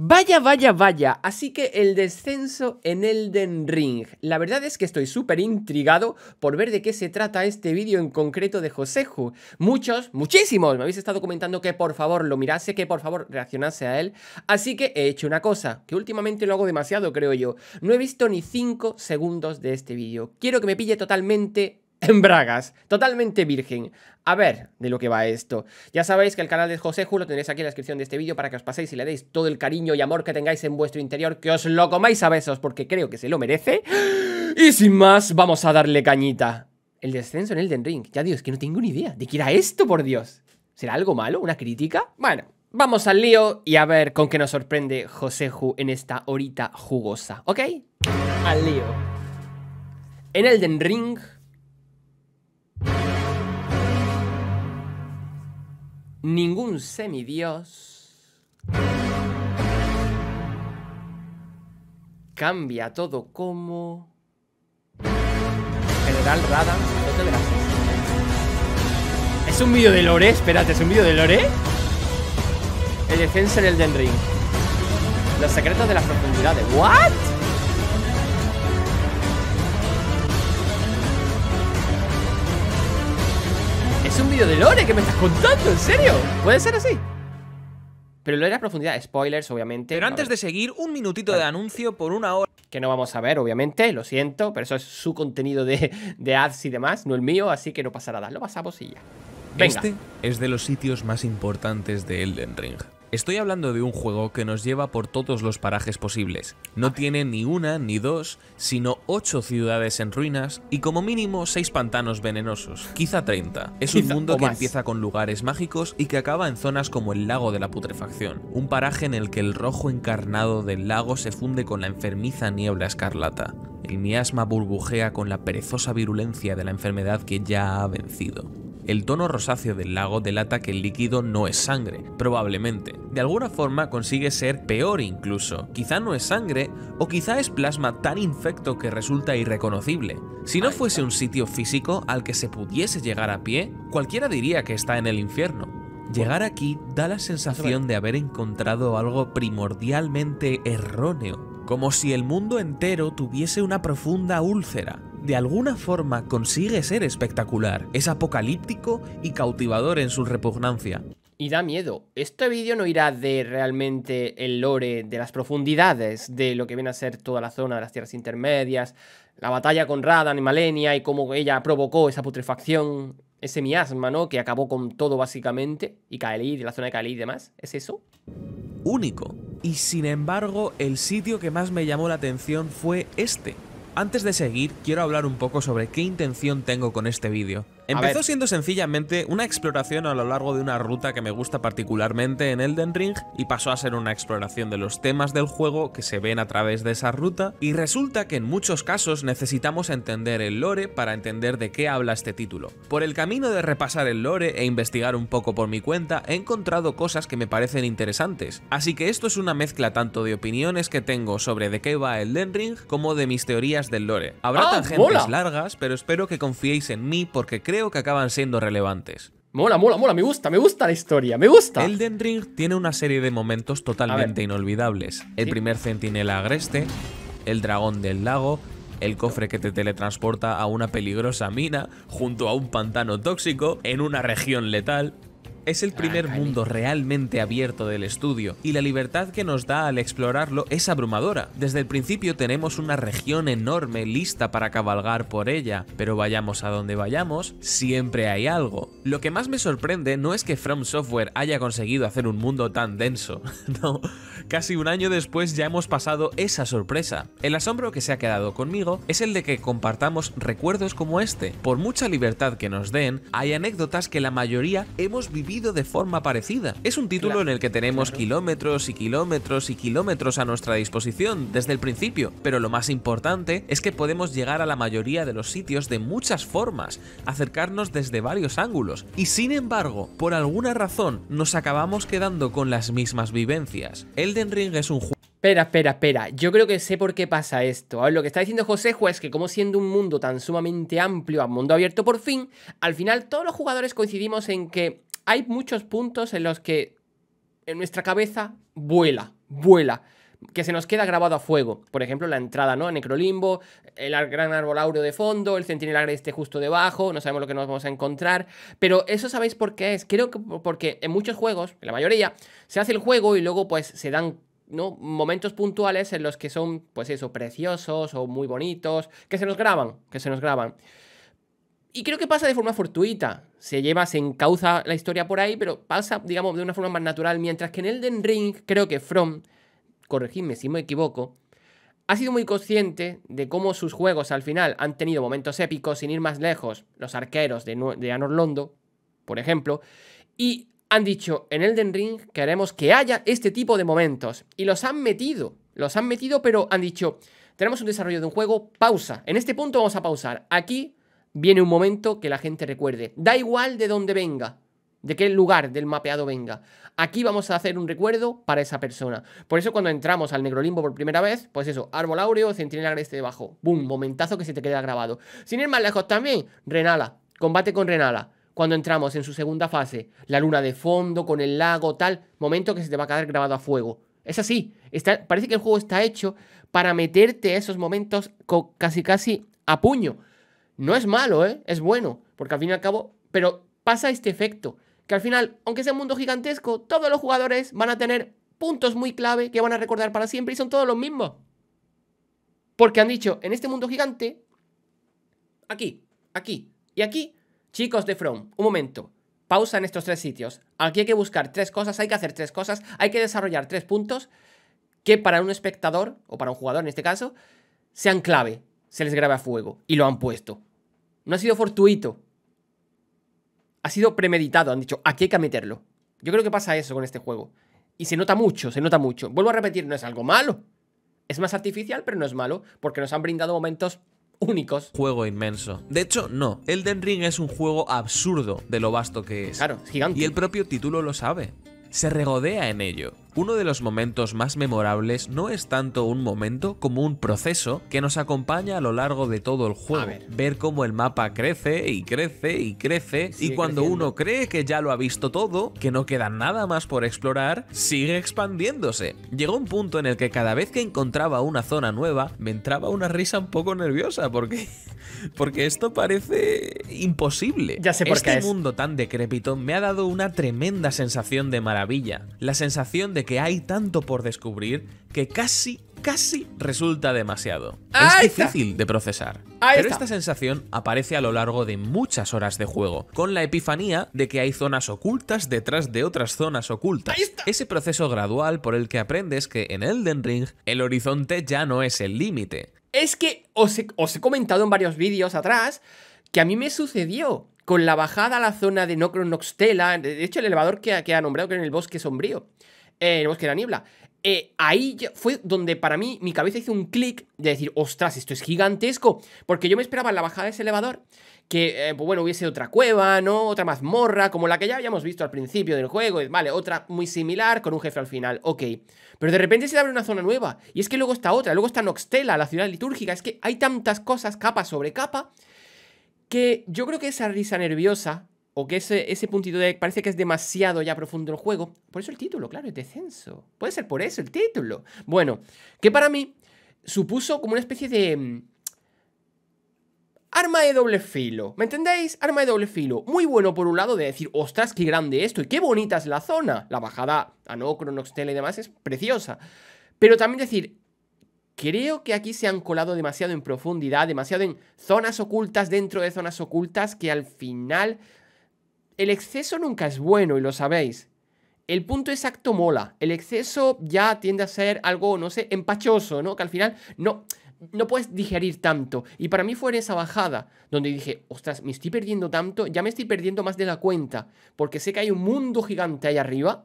Vaya, vaya, vaya, así que el descenso en Elden Ring. La verdad es que estoy súper intrigado por ver de qué se trata este vídeo en concreto de Josejo, Muchos, muchísimos, me habéis estado comentando que por favor lo mirase, que por favor reaccionase a él. Así que he hecho una cosa, que últimamente lo hago demasiado creo yo. No he visto ni 5 segundos de este vídeo. Quiero que me pille totalmente en bragas, totalmente virgen. A ver de lo que va esto. Ya sabéis que el canal de José Ju lo tendréis aquí en la descripción de este vídeo para que os paséis y le deis todo el cariño y amor que tengáis en vuestro interior, que os lo comáis a besos porque creo que se lo merece. Y sin más, vamos a darle cañita. El descenso en Elden Ring. Ya Dios, que no tengo ni idea de qué era esto, por Dios. ¿Será algo malo? ¿Una crítica? Bueno, vamos al lío y a ver con qué nos sorprende José Ju en esta horita jugosa, ¿ok? Al lío. En Elden Ring ningún semidios cambia todo como General Rada, ¿Es un vídeo de Lore? Espérate, ¿es un vídeo de Lore? El defensa del el Den Ring. Los secretos de las profundidades. ¿What? un vídeo de Lore que me estás contando, ¿en serio? ¿Puede ser así? Pero lo era a profundidad, spoilers, obviamente. Pero antes de seguir, un minutito de anuncio por una hora. Que no vamos a ver, obviamente, lo siento, pero eso es su contenido de, ads y demás, no el mío, así que no pasa nada. Lo pasamos y ya. Venga. Este es de los sitios más importantes de Elden Ring. Estoy hablando de un juego que nos lleva por todos los parajes posibles. No tiene ni una ni dos, sino ocho ciudades en ruinas y como mínimo seis pantanos venenosos, quizá 30. Es un mundo que empieza con lugares mágicos y que acaba en zonas como el lago de la putrefacción, un paraje en el que el rojo encarnado del lago se funde con la enfermiza niebla escarlata. El miasma burbujea con la perezosa virulencia de la enfermedad que ya ha vencido. El tono rosáceo del lago delata que el líquido no es sangre, probablemente. De alguna forma consigue ser peor incluso. Quizá no es sangre o quizá es plasma tan infecto que resulta irreconocible. Si no fuese un sitio físico al que se pudiese llegar a pie, cualquiera diría que está en el infierno. Llegar aquí da la sensación de haber encontrado algo primordialmente erróneo, como si el mundo entero tuviese una profunda úlcera, de alguna forma consigue ser espectacular, es apocalíptico y cautivador en su repugnancia. Y da miedo. Este vídeo no irá de realmente el lore, de las profundidades de lo que viene a ser toda la zona de las tierras intermedias, la batalla con Radan y Malenia y cómo ella provocó esa putrefacción, ese miasma, ¿no? Que acabó con todo básicamente, y de la zona de Kaelid y demás. ¿Es eso? Único. Y sin embargo, el sitio que más me llamó la atención fue este, antes de seguir, quiero hablar un poco sobre qué intención tengo con este vídeo. Empezó siendo sencillamente una exploración a lo largo de una ruta que me gusta particularmente en Elden Ring y pasó a ser una exploración de los temas del juego que se ven a través de esa ruta y resulta que en muchos casos necesitamos entender el lore para entender de qué habla este título. Por el camino de repasar el lore e investigar un poco por mi cuenta he encontrado cosas que me parecen interesantes, así que esto es una mezcla tanto de opiniones que tengo sobre de qué va Elden Ring como de mis teorías del lore. Habrá ah, tangentes largas, pero espero que confiéis en mí porque creo que acaban siendo relevantes. Mola, mola, mola, me gusta, me gusta la historia, me gusta. Elden Ring tiene una serie de momentos totalmente inolvidables. El primer centinela agreste, el dragón del lago, el cofre que te teletransporta a una peligrosa mina, junto a un pantano tóxico, en una región letal es el ah, primer mundo realmente abierto del estudio, y la libertad que nos da al explorarlo es abrumadora. Desde el principio tenemos una región enorme lista para cabalgar por ella, pero vayamos a donde vayamos, siempre hay algo. Lo que más me sorprende no es que From Software haya conseguido hacer un mundo tan denso, no, casi un año después ya hemos pasado esa sorpresa. El asombro que se ha quedado conmigo es el de que compartamos recuerdos como este. Por mucha libertad que nos den, hay anécdotas que la mayoría hemos vivido de forma parecida. Es un título en el que tenemos kilómetros y kilómetros y kilómetros a nuestra disposición desde el principio, pero lo más importante es que podemos llegar a la mayoría de los sitios de muchas formas, acercarnos desde varios ángulos, y sin embargo, por alguna razón, nos acabamos quedando con las mismas vivencias. Elden Ring es un juego Espera, espera, espera. Yo creo que sé por qué pasa esto. A ver, lo que está diciendo Juez es que como siendo un mundo tan sumamente amplio, un mundo abierto por fin, al final todos los jugadores coincidimos en que hay muchos puntos en los que en nuestra cabeza vuela, vuela que se nos queda grabado a fuego. Por ejemplo, la entrada, ¿no? A Necrolimbo, el gran árbol áureo de fondo, el centinela este justo debajo, no sabemos lo que nos vamos a encontrar. Pero eso sabéis por qué es. Creo que porque en muchos juegos, en la mayoría, se hace el juego y luego pues se dan ¿no? momentos puntuales en los que son, pues eso, preciosos o muy bonitos, que se nos graban, que se nos graban. Y creo que pasa de forma fortuita. Se lleva, se encauza la historia por ahí, pero pasa, digamos, de una forma más natural. Mientras que en Elden Ring, creo que From, corregidme si me equivoco, ha sido muy consciente de cómo sus juegos al final han tenido momentos épicos, sin ir más lejos, los arqueros de, de Anor Londo, por ejemplo, y han dicho en Elden Ring queremos que haya este tipo de momentos. Y los han metido, los han metido, pero han dicho, tenemos un desarrollo de un juego, pausa. En este punto vamos a pausar. Aquí viene un momento que la gente recuerde. Da igual de dónde venga, de qué lugar del mapeado venga. Aquí vamos a hacer un recuerdo para esa persona. Por eso cuando entramos al Negrolimbo por primera vez, pues eso, árbol áureo, centinela este debajo. ¡Bum! Momentazo que se te queda grabado. Sin ir más lejos también, Renala. Combate con Renala. Cuando entramos en su segunda fase, la luna de fondo, con el lago, tal, momento que se te va a quedar grabado a fuego. Es así. parece que el juego está hecho para meterte a esos momentos casi casi a puño. No es malo, ¿eh? Es bueno, porque al fin y al cabo, pero pasa este efecto, que al final, aunque sea un mundo gigantesco, todos los jugadores van a tener puntos muy clave que van a recordar para siempre y son todos los mismos. Porque han dicho, en este mundo gigante, aquí, aquí y aquí, chicos de From, un momento, pausa en estos tres sitios. Aquí hay que buscar tres cosas, hay que hacer tres cosas, hay que desarrollar tres puntos que para un espectador, o para un jugador en este caso, sean clave, se les grabe a fuego y lo han puesto. No ha sido fortuito. Ha sido premeditado. Han dicho, aquí hay que meterlo. Yo creo que pasa eso con este juego. Y se nota mucho, se nota mucho. Vuelvo a repetir, no es algo malo. Es más artificial, pero no es malo, porque nos han brindado momentos únicos. Juego inmenso. De hecho, no. Elden Ring es un juego absurdo de lo vasto que es. Claro, gigante. Y el propio título lo sabe. Se regodea en ello. Uno de los momentos más memorables no es tanto un momento como un proceso que nos acompaña a lo largo de todo el juego. Ver. cómo el mapa crece y crece y crece y, cuando uno cree que ya lo ha visto todo, que no queda nada más por explorar, sigue expandiéndose. Llegó un punto en el que cada vez que encontraba una zona nueva me entraba una risa un poco nerviosa porque, porque esto parece imposible. este mundo tan decrépito me ha dado una tremenda sensación de maravilla, la sensación de que hay tanto por descubrir que casi, casi resulta demasiado. es difícil de procesar. pero esta sensación aparece a lo largo de muchas horas de juego, con la epifanía de que hay zonas ocultas detrás de otras zonas ocultas. Ese proceso gradual por el que aprendes que en Elden Ring el horizonte ya no es el límite. Es que os he, comentado en varios vídeos atrás que a mí me sucedió con la bajada a la zona de Nocron Noxtela, de hecho el elevador que, que ha nombrado que en el bosque sombrío en eh, el bosque la niebla. Eh, ahí fue donde para mí mi cabeza hizo un clic de decir, ostras, esto es gigantesco. Porque yo me esperaba en la bajada de ese elevador que, eh, pues bueno, hubiese otra cueva, ¿no? Otra mazmorra, como la que ya habíamos visto al principio del juego. vale, otra muy similar con un jefe al final, ok. Pero de repente se abre una zona nueva. Y es que luego está otra, luego está Noxtela, la ciudad litúrgica. Es que hay tantas cosas, capa sobre capa, que yo creo que esa risa nerviosa o que ese, puntito de parece que es demasiado ya profundo el juego. Por eso el título, claro, es descenso. Puede ser por eso el título. Bueno, que para mí supuso como una especie de mm, arma de doble filo. ¿Me entendéis? Arma de doble filo. Muy bueno por un lado de decir, ostras, qué grande esto y qué bonita es la zona. La bajada a Nocron, Noxtel y demás es preciosa. Pero también decir, creo que aquí se han colado demasiado en profundidad, demasiado en zonas ocultas dentro de zonas ocultas que al final el exceso nunca es bueno y lo sabéis. El punto exacto mola. El exceso ya tiende a ser algo, no sé, empachoso, ¿no? Que al final no, no puedes digerir tanto. Y para mí fue en esa bajada donde dije, ostras, me estoy perdiendo tanto, ya me estoy perdiendo más de la cuenta, porque sé que hay un mundo gigante ahí arriba,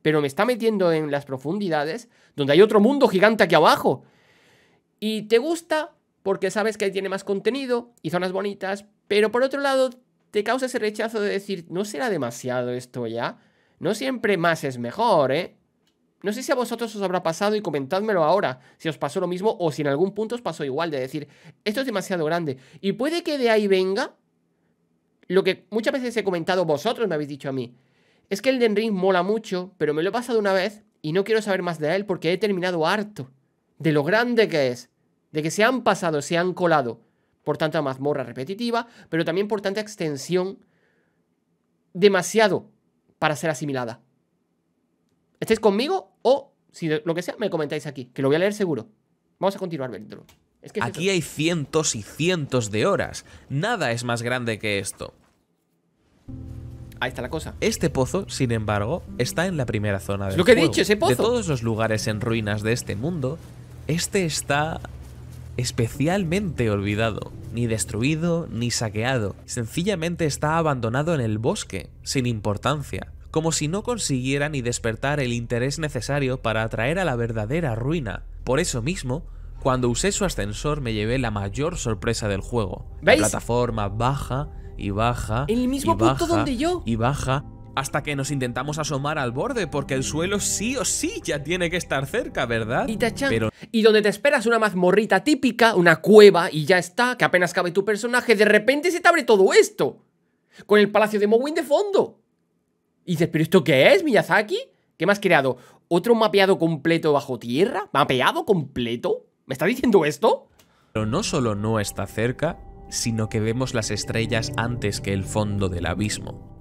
pero me está metiendo en las profundidades donde hay otro mundo gigante aquí abajo. Y te gusta porque sabes que tiene más contenido y zonas bonitas, pero por otro lado te causa ese rechazo de decir, ¿no será demasiado esto ya? No siempre más es mejor, ¿eh? No sé si a vosotros os habrá pasado y comentádmelo ahora, si os pasó lo mismo o si en algún punto os pasó igual, de decir, esto es demasiado grande. Y puede que de ahí venga lo que muchas veces he comentado vosotros, me habéis dicho a mí. Es que el Den Ring mola mucho, pero me lo he pasado una vez y no quiero saber más de él porque he terminado harto de lo grande que es, de que se han pasado, se han colado por tanta mazmorra repetitiva, pero también por tanta extensión demasiado para ser asimilada. ¿Estáis conmigo o, si lo que sea, me comentáis aquí, que lo voy a leer seguro? Vamos a continuar viéndolo. Es que aquí hay cientos y cientos de horas. Nada es más grande que esto. Ahí está la cosa. Este pozo, sin embargo, está en la primera zona del Lo que he dicho, ese pozo. De todos los lugares en ruinas de este mundo, este está especialmente olvidado, ni destruido, ni saqueado. Sencillamente está abandonado en el bosque, sin importancia, como si no consiguiera ni despertar el interés necesario para atraer a la verdadera ruina. Por eso mismo, cuando usé su ascensor me llevé la mayor sorpresa del juego. La plataforma baja y baja. En el mismo punto donde yo. Y baja hasta que nos intentamos asomar al borde, porque el suelo sí o sí ya tiene que estar cerca, ¿verdad? Y, Pero... y donde te esperas una mazmorrita típica, una cueva y ya está, que apenas cabe tu personaje, de repente se te abre todo esto. Con el palacio de Mowin de fondo. Y dices, ¿pero esto qué es, Miyazaki? ¿Qué me has creado? ¿Otro mapeado completo bajo tierra? ¿Mapeado completo? ¿Me está diciendo esto? Pero no solo no está cerca, sino que vemos las estrellas antes que el fondo del abismo.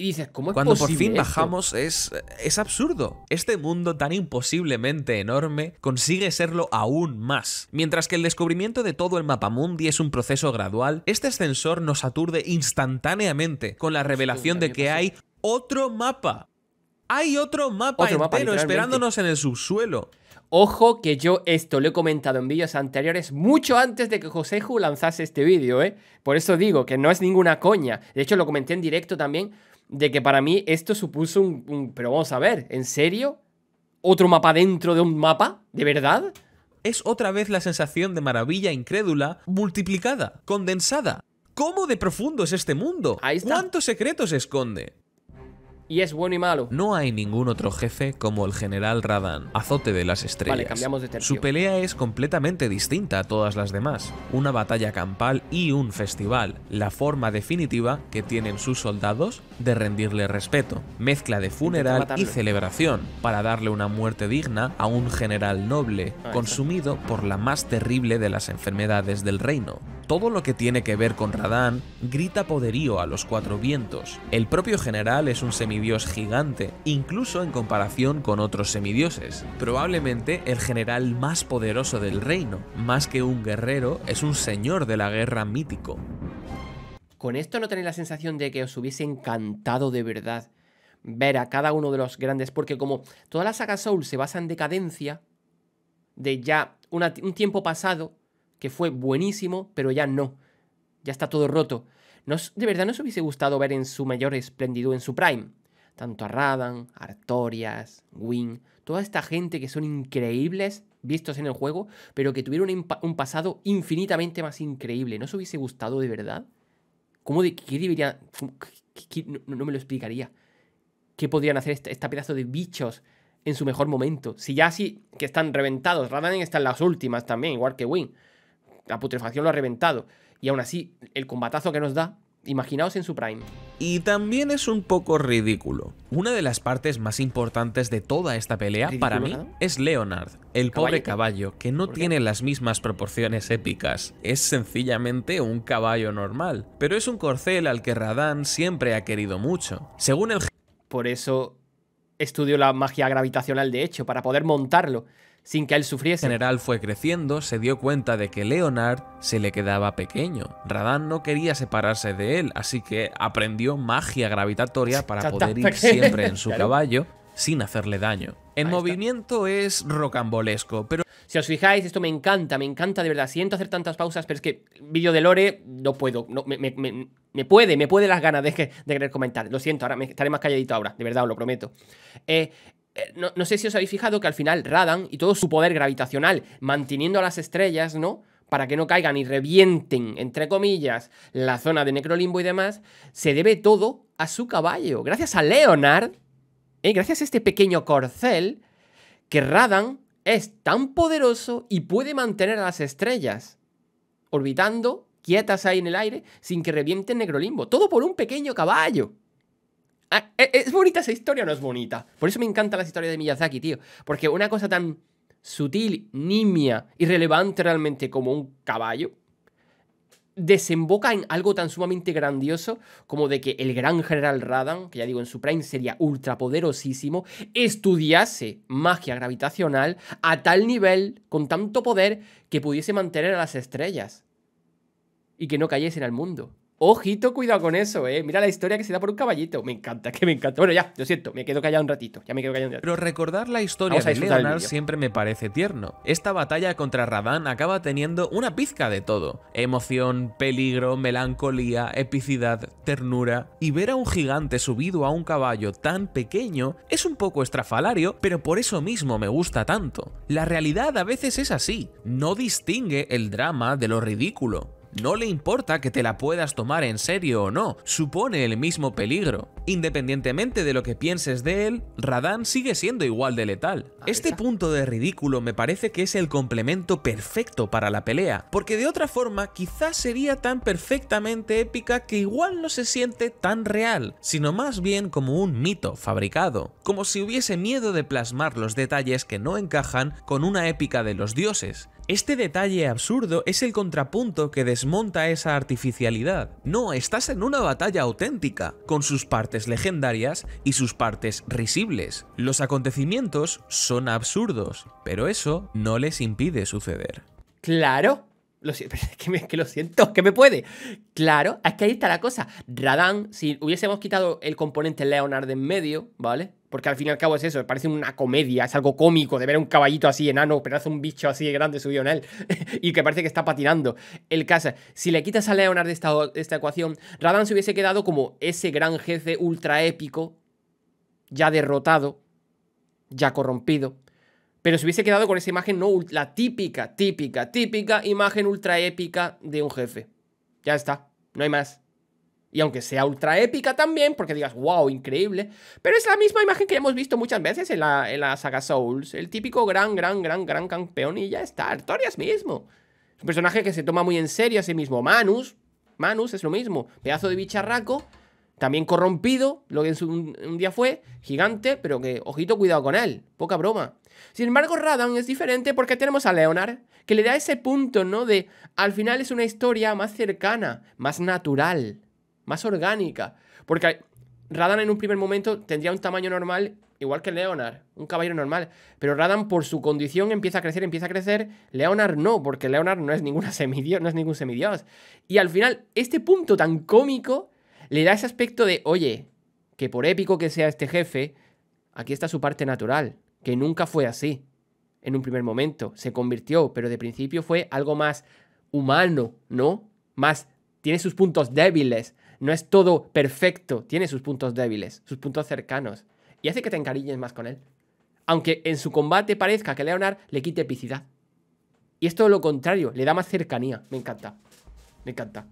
Y dices, ¿cómo es Cuando por fin bajamos es, es absurdo. Este mundo tan imposiblemente enorme consigue serlo aún más. Mientras que el descubrimiento de todo el mapa mundi es un proceso gradual, este ascensor nos aturde instantáneamente con la revelación de que hay otro mapa. Hay otro mapa entero esperándonos en el subsuelo. Ojo que yo esto lo he comentado en vídeos anteriores mucho antes de que Joseju lanzase este vídeo, ¿eh? Por eso digo que no es ninguna coña. De hecho, lo comenté en directo también de que para mí esto supuso un, Pero vamos a ver, ¿en serio? ¿Otro mapa dentro de un mapa? ¿De verdad? Es otra vez la sensación de maravilla incrédula multiplicada, condensada. ¿Cómo de profundo es este mundo? ¿Cuántos secretos esconde? y es bueno y malo. No hay ningún otro jefe como el general Radan, azote de las estrellas. Su pelea es completamente distinta a todas las demás, una batalla campal y un festival, la forma definitiva que tienen sus soldados de rendirle respeto, mezcla de funeral y celebración, para darle una muerte digna a un general noble, consumido por la más terrible de las enfermedades del reino, todo lo que tiene que ver con Radán grita poderío a los cuatro vientos. El propio general es un semi dios gigante, incluso en comparación con otros semidioses. Probablemente el general más poderoso del reino, más que un guerrero, es un señor de la guerra mítico. ¿Con esto no tenéis la sensación de que os hubiese encantado de verdad ver a cada uno de los grandes? Porque como toda la saga Soul se basa en decadencia, de ya un tiempo pasado, que fue buenísimo, pero ya no. Ya está todo roto. ¿De verdad nos hubiese gustado ver en su mayor espléndido, en su prime? tanto a Radan, Artorias, Wing, toda esta gente que son increíbles vistos en el juego, pero que tuvieron un, pasado infinitamente más increíble. ¿No se hubiese gustado de verdad? ¿Cómo de, qué deberían...? no, me lo explicaría. ¿Qué podrían hacer esta, pedazo de bichos en su mejor momento? Si ya sí que están reventados, Radan está en las últimas también, igual que Win. La putrefacción lo ha reventado. Y aún así, el combatazo que nos da Imaginaos en su prime. Y también es un poco ridículo. Una de las partes más importantes de toda esta pelea para mí es Leonard, el pobre caballo, que no tiene las mismas proporciones épicas. Es sencillamente un caballo normal, pero es un corcel al que Radan siempre ha querido mucho. Según el... Por eso estudio la magia gravitacional de hecho, para poder montarlo sin que él sufriese. general fue creciendo, se dio cuenta de que Leonard se le quedaba pequeño. Radan no quería separarse de él, así que aprendió magia gravitatoria para poder ir siempre en su caballo sin hacerle daño. El movimiento es rocambolesco, pero... Si os fijáis, esto me encanta, me encanta de verdad. Siento hacer tantas pausas, pero es que vídeo de Lore no puedo. No, me, puede, me puede las ganas de, de, querer comentar. Lo siento, ahora me estaré más calladito ahora, de verdad, os lo prometo. Eh, eh, no, sé si os habéis fijado que al final Radan y todo su poder gravitacional manteniendo a las estrellas, ¿no? Para que no caigan y revienten, entre comillas, la zona de Necrolimbo y demás, se debe todo a su caballo. Gracias a Leonard, eh, gracias a este pequeño corcel, que Radan es tan poderoso y puede mantener a las estrellas orbitando quietas ahí en el aire sin que revienten Necrolimbo. Todo por un pequeño caballo. Ah, e, ¿Es bonita esa historia o no es bonita? Por eso me encanta la historia de Miyazaki, tío. Porque una cosa tan sutil, nimia, irrelevante realmente como un caballo, desemboca en algo tan sumamente grandioso como de que el gran general Radan, que ya digo en su prime sería ultrapoderosísimo, estudiase magia gravitacional a tal nivel, con tanto poder, que pudiese mantener a las estrellas y que no en al mundo. Ojito, cuidado con eso, eh. Mira la historia que se da por un caballito. Me encanta, que me encanta. Bueno, ya, lo siento, me quedo callado un ratito. Ya me quedo un ratito. Pero recordar la historia de Leonard siempre me parece tierno. Esta batalla contra Radan acaba teniendo una pizca de todo: emoción, peligro, melancolía, epicidad, ternura. Y ver a un gigante subido a un caballo tan pequeño es un poco estrafalario, pero por eso mismo me gusta tanto. La realidad a veces es así: no distingue el drama de lo ridículo. No le importa que te la puedas tomar en serio o no, supone el mismo peligro. Independientemente de lo que pienses de él, Radan sigue siendo igual de letal. Este punto de ridículo me parece que es el complemento perfecto para la pelea, porque de otra forma quizás sería tan perfectamente épica que igual no se siente tan real, sino más bien como un mito fabricado, como si hubiese miedo de plasmar los detalles que no encajan con una épica de los dioses, este detalle absurdo es el contrapunto que desmonta esa artificialidad. No, estás en una batalla auténtica, con sus partes legendarias y sus partes risibles. Los acontecimientos son absurdos, pero eso no les impide suceder. Claro, lo, que, lo siento, que me puede. Claro, es que ahí está la cosa. Radan, si hubiésemos quitado el componente Leonard en medio, ¿vale? Porque al fin y al cabo es eso, parece una comedia, es algo cómico de ver un caballito así enano, pero hace un bicho así grande subido en él y que parece que está patinando. El caso, si le quitas a Leonard de esta, de esta ecuación, Radan se hubiese quedado como ese gran jefe ultra épico, ya derrotado, ya corrompido, pero se hubiese quedado con esa imagen, no la típica, típica, típica imagen ultra épica de un jefe. Ya está, no hay más. Y aunque sea ultra épica también, porque digas, wow, increíble. Pero es la misma imagen que hemos visto muchas veces en la, en la saga Souls. El típico gran, gran, gran, gran campeón y ya está. Artorias mismo. un personaje que se toma muy en serio a sí mismo. Manus, Manus es lo mismo. Pedazo de bicharraco, también corrompido, lo que un, un día fue, gigante, pero que, ojito, cuidado con él, poca broma. Sin embargo, Radan es diferente porque tenemos a Leonard, que le da ese punto, ¿no? De, al final es una historia más cercana, más natural, más orgánica. Porque Radan en un primer momento tendría un tamaño normal, igual que Leonard, un caballero normal. Pero Radan, por su condición, empieza a crecer, empieza a crecer. Leonard no, porque Leonard no es ninguna semidios, no es ningún semidios. Y al final, este punto tan cómico le da ese aspecto de, oye, que por épico que sea este jefe, aquí está su parte natural, que nunca fue así en un primer momento, se convirtió, pero de principio fue algo más humano, ¿no? Más, tiene sus puntos débiles, no es todo perfecto, tiene sus puntos débiles, sus puntos cercanos, y hace que te encariñes más con él. Aunque en su combate parezca que Leonard le quite epicidad. Y es todo lo contrario, le da más cercanía, me encanta, me encanta.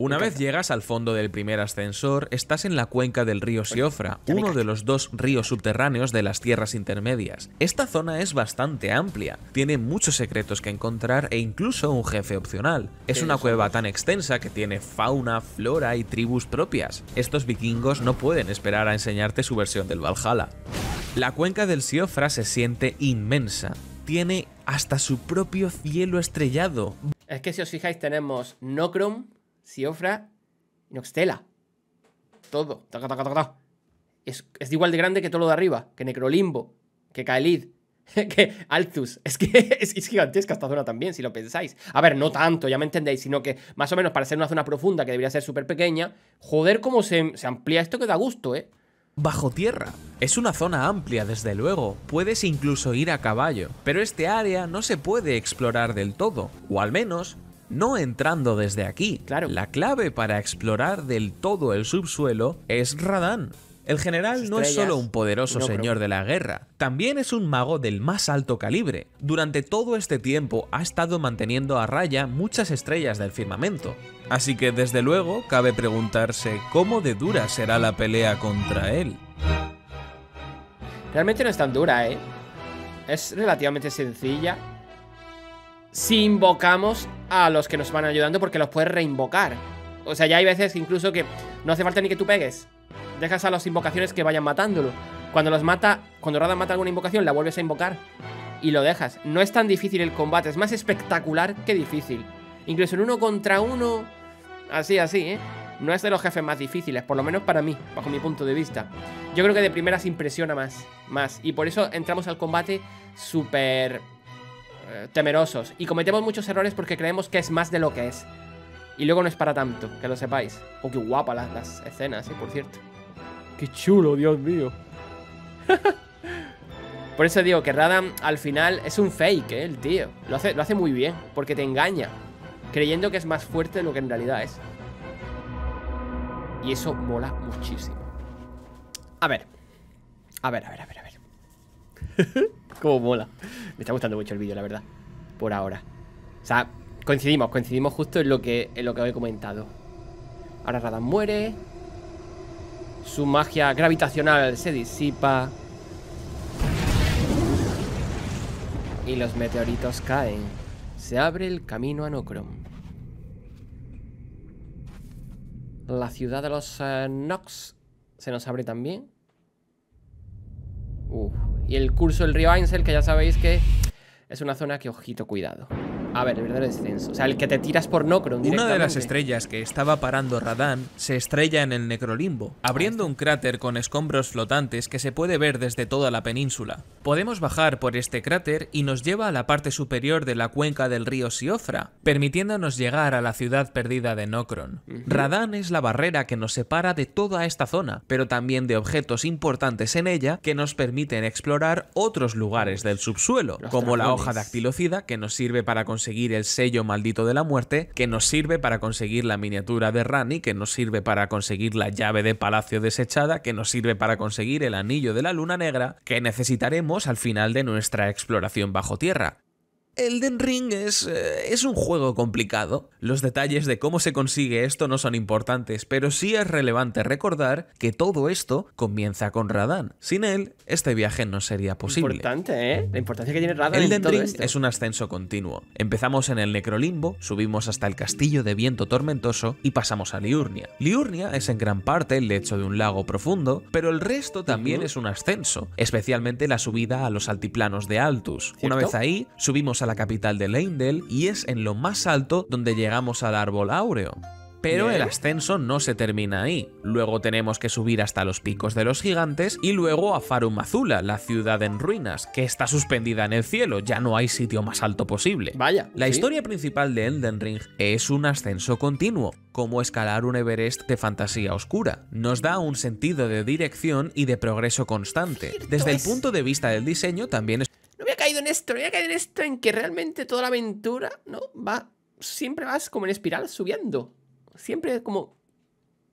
Una vez llegas al fondo del primer ascensor, estás en la cuenca del río Siofra, uno de los dos ríos subterráneos de las tierras intermedias. Esta zona es bastante amplia, tiene muchos secretos que encontrar e incluso un jefe opcional. Es una cueva tan extensa que tiene fauna, flora y tribus propias. Estos vikingos no pueden esperar a enseñarte su versión del Valhalla. La cuenca del Siofra se siente inmensa, tiene hasta su propio cielo estrellado. Es que si os fijáis tenemos Nokrum, Siofra y Noxtela. Todo. es, es, igual de grande que todo lo de arriba, que Necrolimbo, que Kaelid, que Altus. Es que es, gigantesca esta zona también, si lo pensáis. A ver, no tanto, ya me entendéis, sino que más o menos para ser una zona profunda que debería ser súper pequeña, joder cómo se, se amplía esto que da gusto, ¿eh? Bajo tierra. Es una zona amplia, desde luego, puedes incluso ir a caballo, pero este área no se puede explorar del todo, o al menos no entrando desde aquí. Claro. La clave para explorar del todo el subsuelo es Radán. El general no es solo un poderoso señor de la guerra, también es un mago del más alto calibre. Durante todo este tiempo ha estado manteniendo a raya muchas estrellas del firmamento. Así que desde luego cabe preguntarse cómo de dura será la pelea contra él. Realmente no es tan dura, ¿eh? Es relativamente sencilla si invocamos a los que nos van ayudando porque los puedes reinvocar. O sea, ya hay veces incluso que no hace falta ni que tú pegues. Dejas a las invocaciones que vayan matándolo. Cuando los mata, cuando Rada mata alguna invocación, la vuelves a invocar y lo dejas. No es tan difícil el combate, es más espectacular que difícil. Incluso en uno contra uno, así, así, ¿eh? No es de los jefes más difíciles, por lo menos para mí, bajo mi punto de vista. Yo creo que de primeras impresiona más, más. Y por eso entramos al combate súper eh, temerosos y cometemos muchos errores porque creemos que es más de lo que es. Y luego no es para tanto, que lo sepáis. o oh, qué guapa las, las escenas, sí, eh, por cierto. Qué chulo, Dios mío. por eso digo que Radam al final es un fake, ¿eh? el tío. Lo hace, lo hace muy bien, porque te engaña, creyendo que es más fuerte de lo que en realidad es. Y eso mola muchísimo. A ver. A ver, a ver, a ver, a ver. Cómo mola. Me está gustando mucho el vídeo, la verdad. Por ahora. O sea, coincidimos, coincidimos justo en lo que, en lo que he comentado. Ahora Radan muere. Su magia gravitacional se disipa. Y los meteoritos caen. Se abre el camino a Nocrom. La ciudad de los eh, Nox se nos abre también. Uf y el curso del río Ainsel, que ya sabéis que es una zona que ojito cuidado. A ver, el verdadero descenso. O sea, el que te tiras por Nocron Una de las estrellas que estaba parando Radan se estrella en el Necrolimbo, abriendo un cráter con escombros flotantes que se puede ver desde toda la península. Podemos bajar por este cráter y nos lleva a la parte superior de la cuenca del río Siofra, permitiéndonos llegar a la ciudad perdida de Nocron. Radan es la barrera que nos separa de toda esta zona, pero también de objetos importantes en ella que nos permiten explorar otros lugares del subsuelo, como la hoja dactilocida que nos sirve para conseguir conseguir el sello maldito de la muerte, que nos sirve para conseguir la miniatura de Rani, que nos sirve para conseguir la llave de palacio desechada, que nos sirve para conseguir el anillo de la luna negra, que necesitaremos al final de nuestra exploración bajo tierra. Elden Ring es, eh, es un juego complicado. Los detalles de cómo se consigue esto no son importantes, pero sí es relevante recordar que todo esto comienza con Radán. Sin él, este viaje no sería posible. Importante, ¿eh? La importancia que tiene Radán en todo Ring es un ascenso continuo. Empezamos en el Necrolimbo, subimos hasta el Castillo de Viento Tormentoso y pasamos a Liurnia. Liurnia es en gran parte el lecho de un lago profundo, pero el resto también es un ascenso, especialmente la subida a los altiplanos de Altus. Una vez ahí, subimos a capital de Leindel y es en lo más alto donde llegamos al árbol áureo. Pero el ascenso no se termina ahí. Luego tenemos que subir hasta los picos de los gigantes y luego a Farumazula, la ciudad en ruinas, que está suspendida en el cielo, ya no hay sitio más alto posible. Vaya. La historia principal de Elden Ring es un ascenso continuo, como escalar un Everest de fantasía oscura. Nos da un sentido de dirección y de progreso constante. Desde el punto de vista del diseño también es no había caído en esto, no había caído en esto en que realmente toda la aventura, ¿no? Va, siempre vas como en espiral subiendo. Siempre como,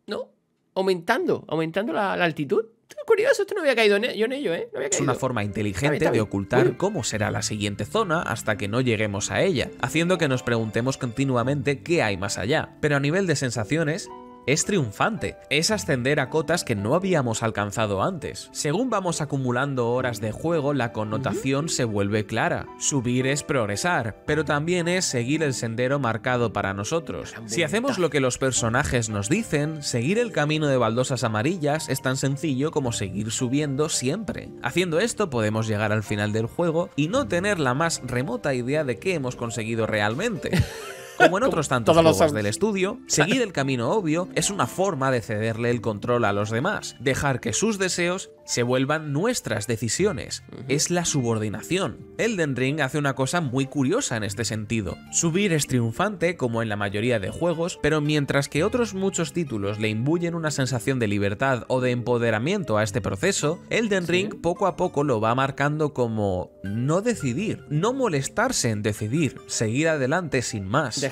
¿no? Aumentando, aumentando la, altitud. curioso, esto no había caído e, yo en ello, ¿eh? Es una forma inteligente de ocultar cómo será la siguiente zona hasta que no lleguemos a ella, haciendo que nos preguntemos continuamente qué hay más allá. Pero a nivel de sensaciones, es triunfante, es ascender a cotas que no habíamos alcanzado antes. Según vamos acumulando horas de juego, la connotación se vuelve clara. Subir es progresar, pero también es seguir el sendero marcado para nosotros. Si hacemos lo que los personajes nos dicen, seguir el camino de baldosas amarillas es tan sencillo como seguir subiendo siempre. Haciendo esto podemos llegar al final del juego y no tener la más remota idea de qué hemos conseguido realmente. Como en otros tantos juegos del estudio, seguir el camino obvio es una forma de cederle el control a los demás, dejar que sus deseos se vuelvan nuestras decisiones. Es la subordinación. Elden Ring hace una cosa muy curiosa en este sentido. Subir es triunfante, como en la mayoría de juegos, pero mientras que otros muchos títulos le imbuyen una sensación de libertad o de empoderamiento a este proceso, Elden Ring poco a poco lo va marcando como no decidir, no molestarse en decidir, seguir adelante sin más.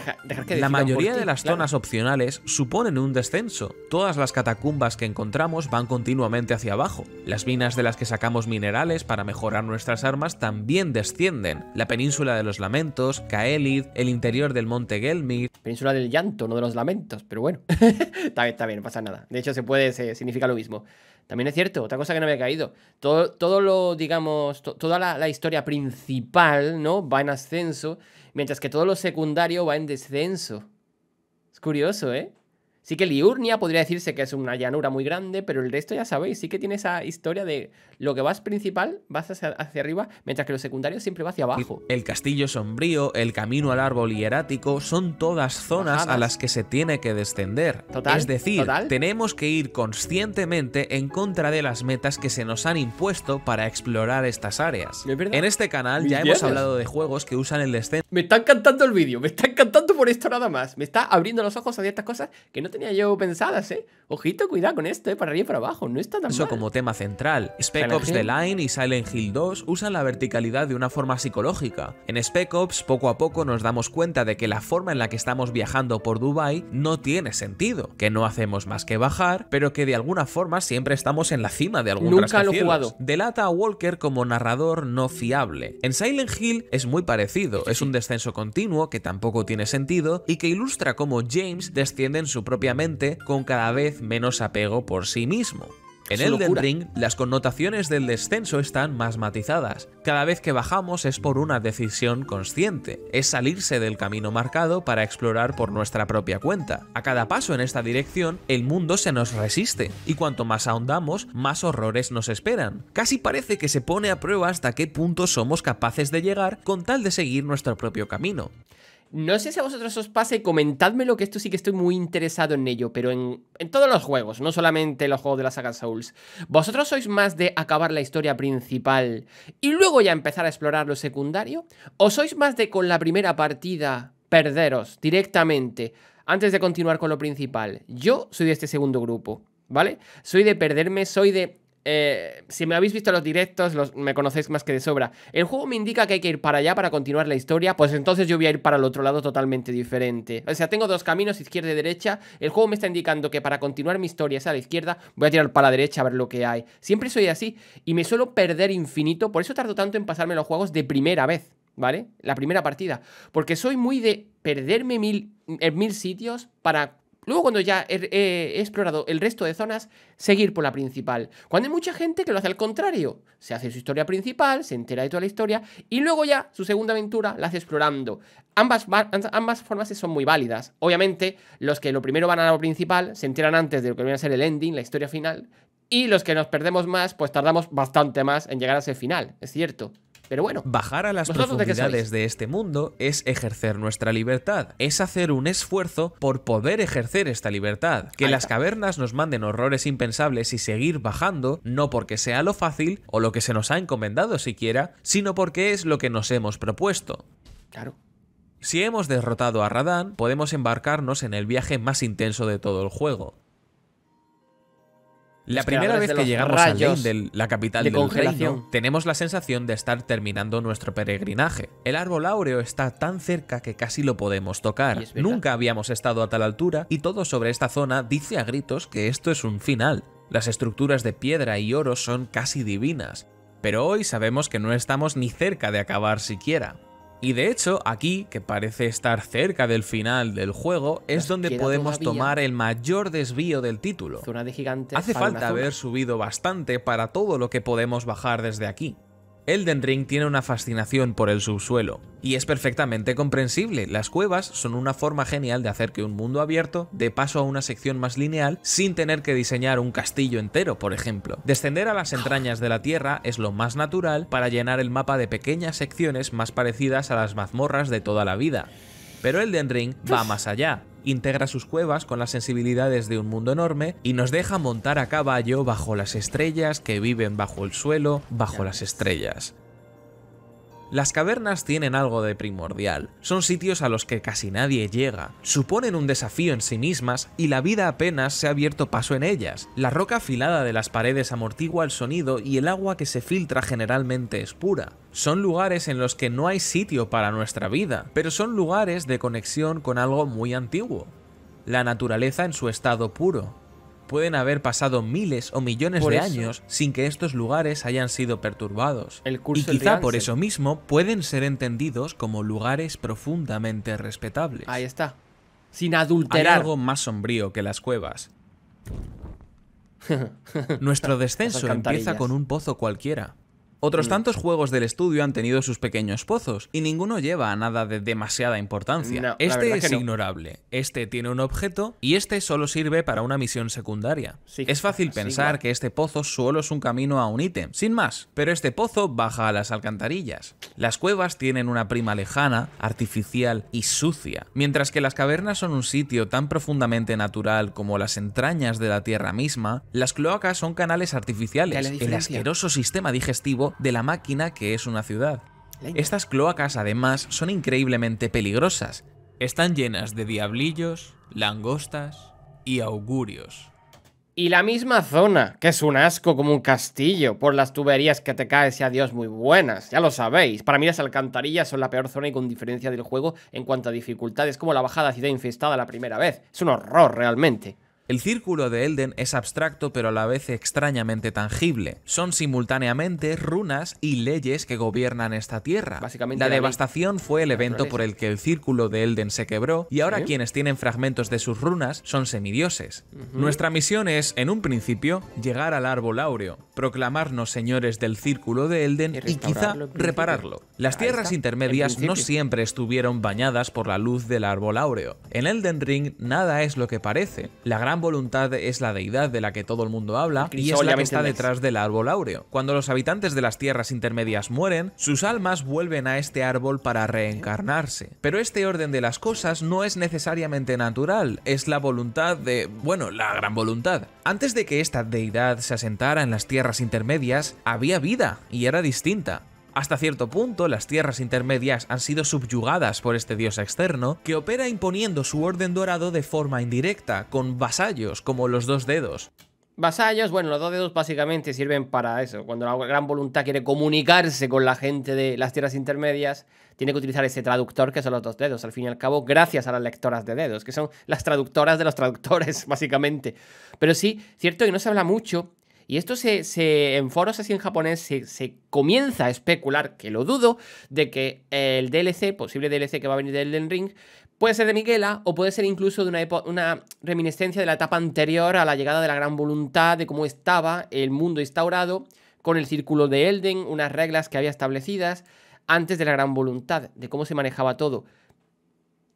la mayoría de las zonas opcionales suponen un descenso. Todas las catacumbas que encontramos van continuamente hacia abajo. Las minas de las que sacamos minerales para mejorar nuestras armas también descienden. La península de los lamentos, Caelid, el interior del monte Gelmir. Península del llanto, no de los lamentos, pero bueno. está bien, no pasa nada. De hecho, se puede, se, significa lo mismo. También es cierto, otra cosa que no me había caído. Todo, todo lo, digamos, toda la, la, historia principal, ¿no? Va en ascenso, mientras que todo lo secundario va en descenso. Es curioso, ¿eh? Sí que Liurnia podría decirse que es una llanura muy grande, pero el resto ya sabéis, sí que tiene esa historia de lo que vas principal, vas hacia, arriba, mientras que lo secundario siempre va hacia abajo. El castillo sombrío, el camino al árbol hierático, son todas zonas a las que se tiene que descender. es decir, tenemos que ir conscientemente en contra de las metas que se nos han impuesto para explorar estas áreas. en este canal ya hemos hablado de juegos que usan el descenso. Me está encantando el vídeo, me está encantando por esto nada más. Me está abriendo los ojos a estas cosas que no te tenía yo pensadas, ¿eh? Ojito, cuidado con esto, ¿eh? Para arriba para abajo, no está tan Eso como tema central. Spec Ops The Line y Silent Hill 2 usan la verticalidad de una forma psicológica. En Spec Ops, poco a poco nos damos cuenta de que la forma en la que estamos viajando por Dubai no tiene sentido, que no hacemos más que bajar, pero que de alguna forma siempre estamos en la cima de algún Nunca lo jugado. Delata a Walker como narrador no fiable. En Silent Hill es muy parecido, es un descenso continuo que tampoco tiene sentido y que ilustra cómo James desciende en su propia obviamente, con cada vez menos apego por sí mismo. En el Elden Ring, las connotaciones del descenso están más matizadas. Cada vez que bajamos es por una decisión consciente, es salirse del camino marcado para explorar por nuestra propia cuenta. A cada paso en esta dirección, el mundo se nos resiste, y cuanto más ahondamos, más horrores nos esperan. Casi parece que se pone a prueba hasta qué punto somos capaces de llegar con tal de seguir nuestro propio camino. No sé si a vosotros os pase, comentádmelo, que esto sí que estoy muy interesado en ello, pero en, en todos los juegos, no solamente los juegos de la saga Souls. ¿Vosotros sois más de acabar la historia principal y luego ya empezar a explorar lo secundario? ¿O sois más de con la primera partida perderos directamente antes de continuar con lo principal? Yo soy de este segundo grupo, ¿vale? Soy de perderme, soy de eh, si me habéis visto los directos, los, me conocéis más que de sobra. El juego me indica que hay que ir para allá para continuar la historia, pues entonces yo voy a ir para el otro lado totalmente diferente. O sea, tengo dos caminos, izquierda y derecha. El juego me está indicando que para continuar mi historia es a la izquierda, voy a tirar para la derecha a ver lo que hay. Siempre soy así y me suelo perder infinito, por eso tardo tanto en pasarme los juegos de primera vez. ¿Vale? La primera partida. Porque soy muy de perderme mil, en mil sitios para Luego, cuando ya he, explorado el resto de zonas, seguir por la principal. Cuando hay mucha gente que lo hace al contrario. Se hace su historia principal, se entera de toda la historia, y luego ya su segunda aventura la hace explorando. Ambas, ambas formas son muy válidas. Obviamente, los que lo primero van a lo principal se enteran antes de lo que viene a ser el ending, la historia final, y los que nos perdemos más, pues tardamos bastante más en llegar a ese final, es cierto. Pero bueno. Bajar a las profundidades de, este mundo es ejercer nuestra libertad, es hacer un esfuerzo por poder ejercer esta libertad. Que las cavernas nos manden horrores impensables y seguir bajando, no porque sea lo fácil o lo que se nos ha encomendado siquiera, sino porque es lo que nos hemos propuesto. Claro. Si hemos derrotado a Radan, podemos embarcarnos en el viaje más intenso de todo el juego, la primera vez que llegamos a Lindel, la capital de del Reino, tenemos la sensación de estar terminando nuestro peregrinaje. El árbol áureo está tan cerca que casi lo podemos tocar. Nunca habíamos estado a tal altura y todo sobre esta zona dice a gritos que esto es un final. Las estructuras de piedra y oro son casi divinas, pero hoy sabemos que no estamos ni cerca de acabar siquiera. Y de hecho, aquí, que parece estar cerca del final del juego, es donde podemos tomar el mayor desvío del título. Hace falta haber subido bastante para todo lo que podemos bajar desde aquí. Elden Ring tiene una fascinación por el subsuelo, y es perfectamente comprensible, las cuevas son una forma genial de hacer que un mundo abierto dé paso a una sección más lineal sin tener que diseñar un castillo entero, por ejemplo. Descender a las entrañas de la Tierra es lo más natural para llenar el mapa de pequeñas secciones más parecidas a las mazmorras de toda la vida. Pero Elden Ring va pues más allá, integra sus cuevas con las sensibilidades de un mundo enorme y nos deja montar a caballo bajo las estrellas que viven bajo el suelo, bajo las estrellas. Las cavernas tienen algo de primordial, son sitios a los que casi nadie llega, suponen un desafío en sí mismas y la vida apenas se ha abierto paso en ellas. La roca afilada de las paredes amortigua el sonido y el agua que se filtra generalmente es pura. Son lugares en los que no hay sitio para nuestra vida, pero son lugares de conexión con algo muy antiguo. La naturaleza en su estado puro, pueden haber pasado miles o millones de años sin que estos lugares hayan sido perturbados. El y quizá por eso mismo pueden ser entendidos como lugares profundamente respetables. Ahí está. Sin adulterar. Hay algo más sombrío que las cuevas. Nuestro descenso empieza con un pozo cualquiera. Otros mm. tantos juegos del estudio han tenido sus pequeños pozos y ninguno lleva a nada de demasiada importancia. este es, ignorable, este tiene un objeto y este solo sirve para una misión secundaria. es fácil pensar que este pozo solo es un camino a un ítem, sin más, pero este pozo baja a las alcantarillas. Las cuevas tienen una prima lejana, artificial y sucia, mientras que las cavernas son un sitio tan profundamente natural como las entrañas de la tierra misma, las cloacas son canales artificiales. El asqueroso sistema digestivo de la máquina que es una ciudad. Estas cloacas además son increíblemente peligrosas. Están llenas de diablillos, langostas y augurios. Y la misma zona, que es un asco como un castillo, por las tuberías que te caes y Dios muy buenas, ya lo sabéis. Para mí las alcantarillas son la peor zona y con diferencia del juego en cuanto a dificultades, como la bajada ciudad infestada la primera vez. Es un horror realmente. El círculo de Elden es abstracto pero a la vez extrañamente tangible. Son simultáneamente runas y leyes que gobiernan esta tierra. la, devastación fue el evento por el que el círculo de Elden se quebró y ahora quienes tienen fragmentos de sus runas son semidioses. Nuestra misión es, en un principio, llegar al árbol áureo, proclamarnos señores del círculo de Elden y, quizá repararlo. Las tierras intermedias no siempre estuvieron bañadas por la luz del árbol áureo. En Elden Ring nada es lo que parece. La voluntad es la deidad de la que todo el mundo habla y es la que está detrás del árbol áureo. Cuando los habitantes de las tierras intermedias mueren, sus almas vuelven a este árbol para reencarnarse. Pero este orden de las cosas no es necesariamente natural, es la voluntad de, bueno, la gran voluntad. Antes de que esta deidad se asentara en las tierras intermedias, había vida y era distinta. Hasta cierto punto, las tierras intermedias han sido subyugadas por este dios externo, que opera imponiendo su orden dorado de forma indirecta, con vasallos como los dos dedos. Vasallos, bueno, los dos dedos básicamente sirven para eso. Cuando la gran voluntad quiere comunicarse con la gente de las tierras intermedias, tiene que utilizar ese traductor que son los dos dedos, al fin y al cabo, gracias a las lectoras de dedos, que son las traductoras de los traductores, básicamente. Pero sí, cierto que no se habla mucho y esto se, se en foros así en japonés se, comienza a especular, que lo dudo, de que el DLC, posible DLC que va a venir de Elden Ring, Puede ser de Miguela o puede ser incluso de una, una, reminiscencia de la etapa anterior a la llegada de la gran voluntad, de cómo estaba el mundo instaurado con el círculo de Elden, unas reglas que había establecidas antes de la gran voluntad, de cómo se manejaba todo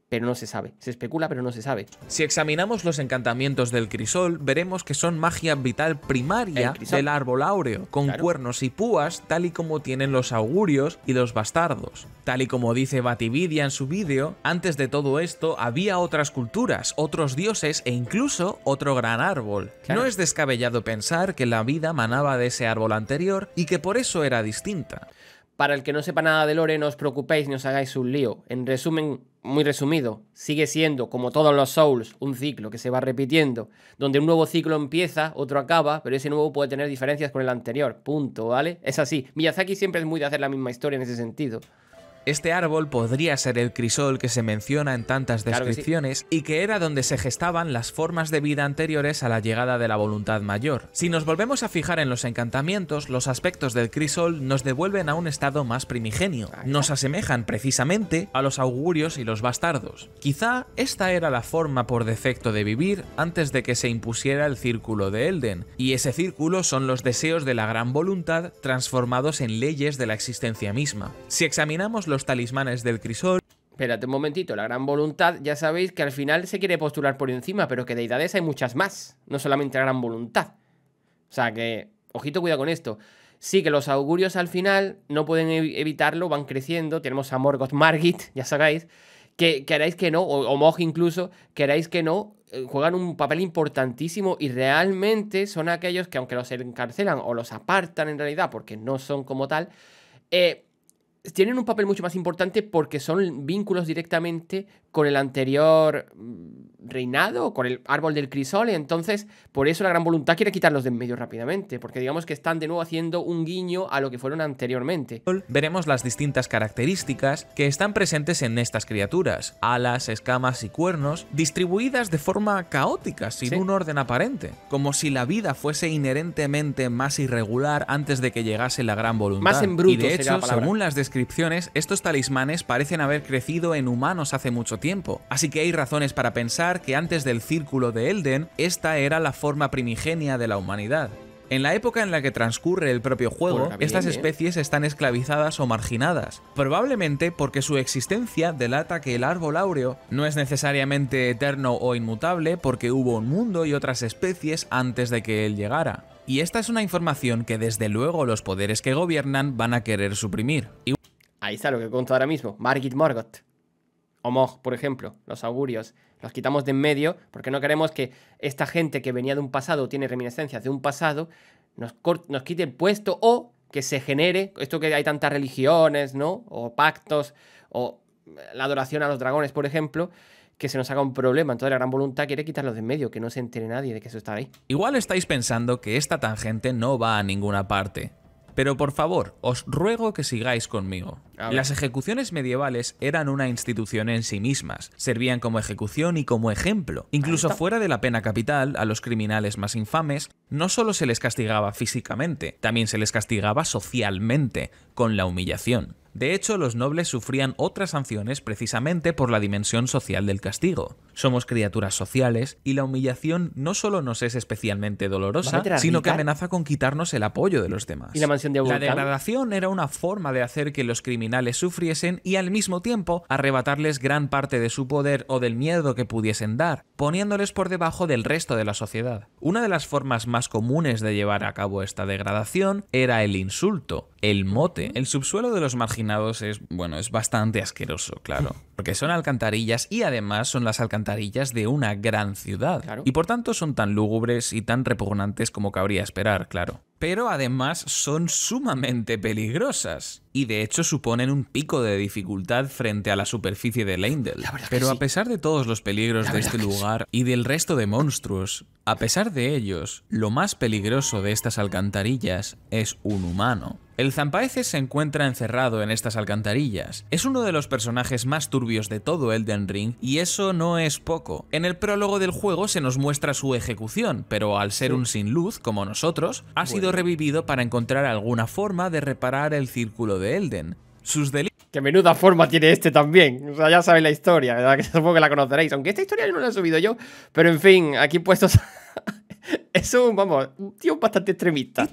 pero no se sabe. Se especula, pero no se sabe. Si examinamos los encantamientos del crisol, veremos que son magia vital primaria del árbol áureo, con cuernos y púas, tal y como tienen los augurios y los bastardos. Tal y como dice Batividia en su vídeo, antes de todo esto había otras culturas, otros dioses e incluso otro gran árbol. No es descabellado pensar que la vida manaba de ese árbol anterior y que por eso era distinta. Para el que no sepa nada de Lore, no os preocupéis ni os hagáis un lío. En resumen, muy resumido, sigue siendo, como todos los Souls, un ciclo que se va repitiendo, donde un nuevo ciclo empieza, otro acaba, pero ese nuevo puede tener diferencias con el anterior. Punto, ¿vale? Es así. Miyazaki siempre es muy de hacer la misma historia en ese sentido. Este árbol podría ser el crisol que se menciona en tantas descripciones y que era donde se gestaban las formas de vida anteriores a la llegada de la voluntad mayor. Si nos volvemos a fijar en los encantamientos, los aspectos del crisol nos devuelven a un estado más primigenio. Nos asemejan precisamente a los augurios y los bastardos. Quizá esta era la forma por defecto de vivir antes de que se impusiera el círculo de Elden, y ese círculo son los deseos de la gran voluntad transformados en leyes de la existencia misma. Si examinamos los talismanes del crisol. Espérate un momentito, la gran voluntad, ya sabéis que al final se quiere postular por encima, pero que deidades hay muchas más, no solamente la gran voluntad. O sea que, ojito, cuidado con esto. Sí, que los augurios al final no pueden evitarlo, van creciendo. Tenemos a Morgoth Margit, ya sabéis, que queráis que no, o, o incluso, queráis que no, eh, juegan un papel importantísimo y realmente son aquellos que aunque los encarcelan o los apartan en realidad porque no son como tal, eh, tienen un papel mucho más importante porque son vínculos directamente con el anterior mm, reinado, con el árbol del crisol, y entonces por eso la gran voluntad quiere quitarlos de en medio rápidamente, porque digamos que están de nuevo haciendo un guiño a lo que fueron anteriormente. Veremos las distintas características que están presentes en estas criaturas, alas, escamas y cuernos, distribuidas de forma caótica, sin un orden aparente, como si la vida fuese inherentemente más irregular antes de que llegase la gran voluntad. Más y de hecho, según las descripciones, estos talismanes parecen haber crecido en humanos hace mucho tiempo, así que hay razones para pensar que antes del círculo de Elden, esta era la forma primigenia de la humanidad. En la época en la que transcurre el propio juego, estas ¿eh? especies están esclavizadas o marginadas, probablemente porque su existencia delata que el árbol áureo no es necesariamente eterno o inmutable porque hubo un mundo y otras especies antes de que él llegara. Y esta es una información que desde luego los poderes que gobiernan van a querer suprimir. Ahí está lo que cuento ahora mismo, Margit Morgoth. Omoj, por ejemplo, los augurios, los quitamos de en medio porque no queremos que esta gente que venía de un pasado o tiene reminiscencias de un pasado nos, nos quite el puesto o que se genere, esto que hay tantas religiones, ¿no? O pactos, o la adoración a los dragones, por ejemplo, que se nos haga un problema. Entonces la gran voluntad quiere quitarlos de en medio, que no se entere nadie de que eso está ahí. Igual estáis pensando que esta tangente no va a ninguna parte. Pero por favor, os ruego que sigáis conmigo. Las ejecuciones medievales eran una institución en sí mismas, servían como ejecución y como ejemplo. Incluso fuera de la pena capital, a los criminales más infames, no solo se les castigaba físicamente, también se les castigaba socialmente, con la humillación. De hecho, los nobles sufrían otras sanciones precisamente por la dimensión social del castigo. Somos criaturas sociales y la humillación no solo nos es especialmente dolorosa, sino que amenaza con quitarnos el apoyo de los demás. La degradación era una forma de hacer que los criminales sufriesen y al mismo tiempo arrebatarles gran parte de su poder o del miedo que pudiesen dar, poniéndoles por debajo del resto de la sociedad. Una de las formas más comunes de llevar a cabo esta degradación era el insulto, el mote, el subsuelo de los marginados es, bueno, es bastante asqueroso, claro, porque son alcantarillas y además son las alcantarillas de una gran ciudad. Y por tanto son tan lúgubres y tan repugnantes como cabría esperar, claro. Pero además son sumamente peligrosas y de hecho suponen un pico de dificultad frente a la superficie de Leindel. Pero a pesar de todos los peligros de este lugar y del resto de monstruos, a pesar de ellos, lo más peligroso de estas alcantarillas es un humano. El Zampaeces se encuentra encerrado en estas alcantarillas. Es uno de los personajes más turbios de todo Elden Ring y eso no es poco. En el prólogo del juego se nos muestra su ejecución, pero al ser un sin luz, como nosotros, ha sido revivido para encontrar alguna forma de reparar el círculo de Elden. Sus delitos que menuda forma tiene este también. O sea, ya sabéis la historia, ¿verdad? que supongo que la conoceréis. Aunque esta historia no la he subido yo. Pero en fin, aquí puestos Es un, vamos, un tío bastante extremista.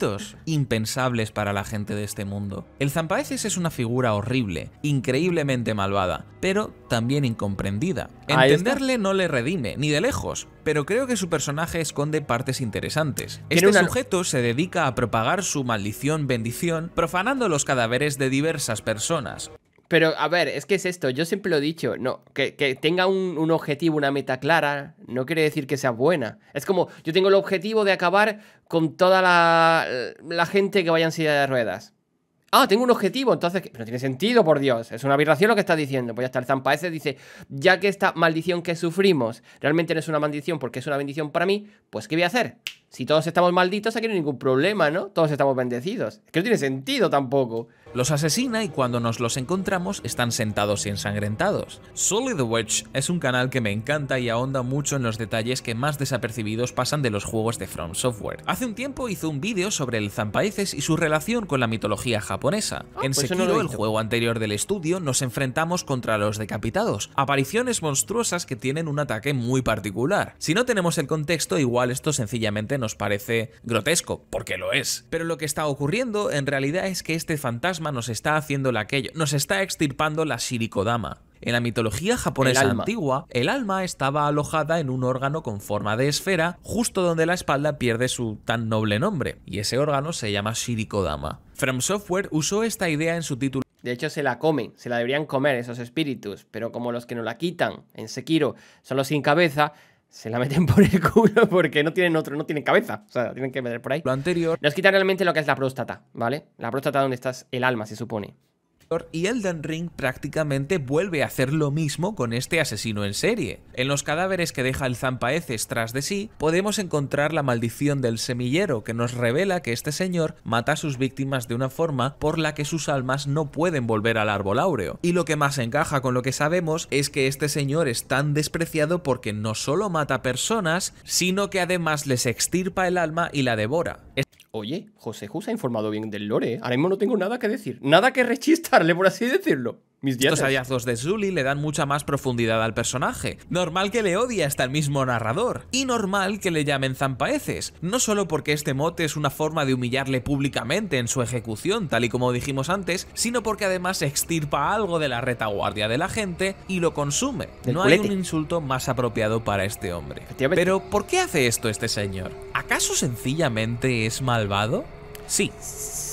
impensables para la gente de este mundo. El Zampaeces es una figura horrible, increíblemente malvada, pero también incomprendida. Entenderle no le redime, ni de lejos, pero creo que su personaje esconde partes interesantes. Este sujeto se dedica a propagar su maldición bendición, profanando los cadáveres de diversas personas, pero a ver, es que es esto, yo siempre lo he dicho, no, que, tenga un, objetivo, una meta clara, no quiere decir que sea buena. Es como, yo tengo el objetivo de acabar con toda la, gente que vaya en silla de ruedas. Ah, tengo un objetivo, entonces... No tiene sentido, por Dios. Es una aberración lo que está diciendo. Pues ya está, el Zampa ese dice, ya que esta maldición que sufrimos realmente no es una maldición porque es una bendición para mí, pues ¿qué voy a hacer? Si todos estamos malditos, aquí no hay ningún problema, ¿no? Todos estamos bendecidos. Es que no tiene sentido tampoco. Los asesina y cuando nos los encontramos están sentados y ensangrentados. Solid Witch es un canal que me encanta y ahonda mucho en los detalles que más desapercibidos pasan de los juegos de From Software. Hace un tiempo hizo un vídeo sobre el Zampaeces y su relación con la mitología japonesa. Ah, en pues Sekiro, el juego anterior del estudio, nos enfrentamos contra los decapitados, apariciones monstruosas que tienen un ataque muy particular. Si no tenemos el contexto, igual esto sencillamente nos parece grotesco, porque lo es. Pero lo que está ocurriendo en realidad es que este fantasma nos está haciendo la aquello, nos está extirpando la Shirikodama. En la mitología japonesa antigua, el alma estaba alojada en un órgano con forma de esfera, justo donde la espalda pierde su tan noble nombre, y ese órgano se llama Shirikodama. From Software usó esta idea en su título de hecho, se la comen, se la deberían comer esos espíritus, pero como los que nos la quitan en Sekiro son los sin cabeza, se la meten por el culo porque no tienen otro, no tienen cabeza. O sea, tienen que meter por ahí. Lo anterior. Nos quita realmente lo que es la próstata, ¿vale? La próstata donde estás el alma, se supone y Elden Ring prácticamente vuelve a hacer lo mismo con este asesino en serie. En los cadáveres que deja el zampaeces tras de sí, podemos encontrar la maldición del semillero que nos revela que este señor mata a sus víctimas de una forma por la que sus almas no pueden volver al árbol áureo. Y lo que más encaja con lo que sabemos es que este señor es tan despreciado porque no solo mata personas, sino que además les extirpa el alma y la devora. Oye, José Jus ha informado bien del lore. ¿eh? Ahora mismo no tengo nada que decir. Nada que rechistarle, por así decirlo. Mis Estos hallazgos de Zully le dan mucha más profundidad al personaje. Normal que le odie hasta el mismo narrador. Y normal que le llamen zampaeces. No solo porque este mote es una forma de humillarle públicamente en su ejecución, tal y como dijimos antes, sino porque además extirpa algo de la retaguardia de la gente y lo consume. no hay un insulto más apropiado para este hombre. Pero, ¿por qué hace esto este señor? ¿Acaso sencillamente es malvado? Sí.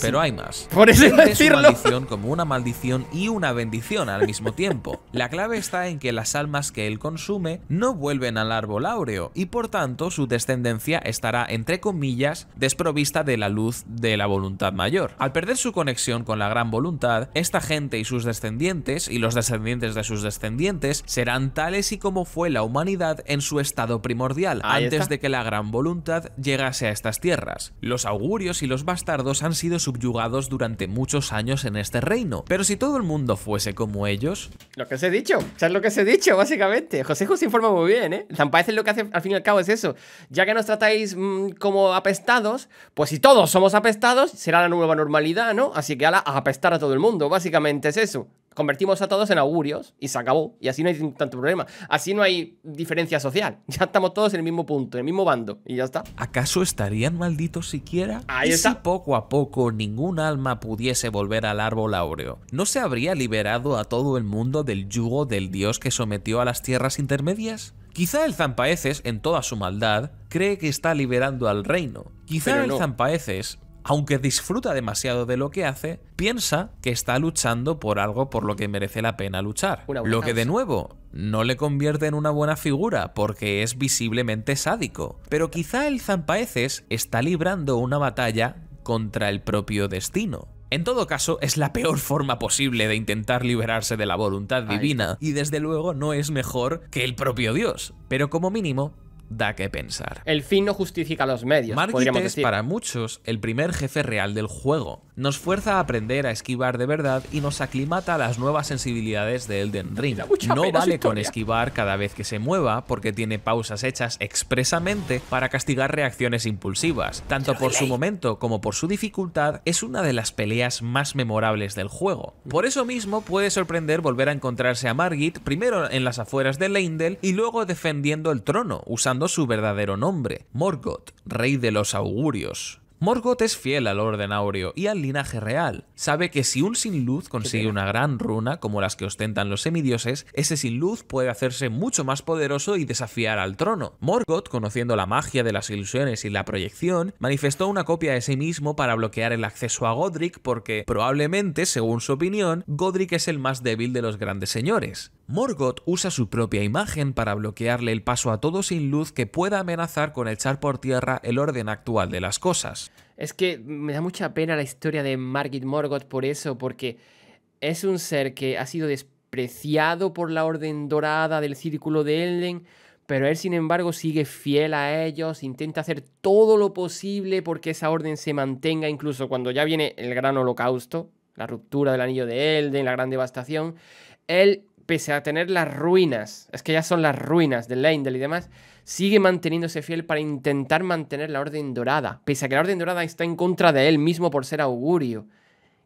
Pero hay más. Por eso decirlo. maldición como una maldición y una bendición al mismo tiempo. La clave está en que las almas que él consume no vuelven al árbol áureo y por tanto su descendencia estará entre comillas desprovista de la luz de la voluntad mayor. Al perder su conexión con la gran voluntad, esta gente y sus descendientes y los descendientes de sus descendientes serán tales y como fue la humanidad en su estado primordial antes de que la gran voluntad llegase a estas tierras. Los augurios y los bastardos han sido su subyugados durante muchos años en este reino. Pero si todo el mundo fuese como ellos... Lo que os he dicho, o sea, es lo que os he dicho, básicamente. José José informa muy bien, ¿eh? parece lo que hace, al fin y al cabo, es eso. Ya que nos tratáis mm, como apestados, pues si todos somos apestados, será la nueva normalidad, ¿no? Así que ala, a apestar a todo el mundo, básicamente es eso convertimos a todos en augurios y se acabó. Y así no hay tanto problema. Así no hay diferencia social. Ya estamos todos en el mismo punto, en el mismo bando. Y ya está. ¿Acaso estarían malditos siquiera? Si poco a poco ningún alma pudiese volver al árbol áureo, ¿no se habría liberado a todo el mundo del yugo del dios que sometió a las tierras intermedias? Quizá el Zampaeces, en toda su maldad, cree que está liberando al reino. Quizá el Zampaeces aunque disfruta demasiado de lo que hace, piensa que está luchando por algo por lo que merece la pena luchar. Lo que de nuevo no le convierte en una buena figura porque es visiblemente sádico. Pero quizá el Zampaeces está librando una batalla contra el propio destino. En todo caso, es la peor forma posible de intentar liberarse de la voluntad divina, y desde luego no es mejor que el propio Dios. Pero como mínimo, da que pensar. El fin no justifica los medios, Margit es, para muchos, el primer jefe real del juego. Nos fuerza a aprender a esquivar de verdad y nos aclimata a las nuevas sensibilidades de Elden Ring. No vale con esquivar cada vez que se mueva, porque tiene pausas hechas expresamente para castigar reacciones impulsivas. Tanto por su momento como por su dificultad, es una de las peleas más memorables del juego. Por eso mismo puede sorprender volver a encontrarse a Margit primero en las afueras de Leindel y luego defendiendo el trono, usando su verdadero nombre, Morgoth, rey de los augurios. Morgoth es fiel al orden áureo y al linaje real. Sabe que si un sin luz consigue una gran runa, como las que ostentan los semidioses, ese sin luz puede hacerse mucho más poderoso y desafiar al trono. Morgoth, conociendo la magia de las ilusiones y la proyección, manifestó una copia de sí mismo para bloquear el acceso a Godric porque, probablemente, según su opinión, Godric es el más débil de los grandes señores. Morgoth usa su propia imagen para bloquearle el paso a todo sin luz que pueda amenazar con echar por tierra el orden actual de las cosas. Es que me da mucha pena la historia de Margit Morgoth por eso, porque es un ser que ha sido despreciado por la Orden Dorada del Círculo de Elden, pero él sin embargo sigue fiel a ellos, intenta hacer todo lo posible porque esa orden se mantenga incluso cuando ya viene el gran holocausto, la ruptura del anillo de Elden, la gran devastación. Él pese a tener las ruinas, es que ya son las ruinas de Leindel y demás, sigue manteniéndose fiel para intentar mantener la Orden Dorada, pese a que la Orden Dorada está en contra de él mismo por ser augurio.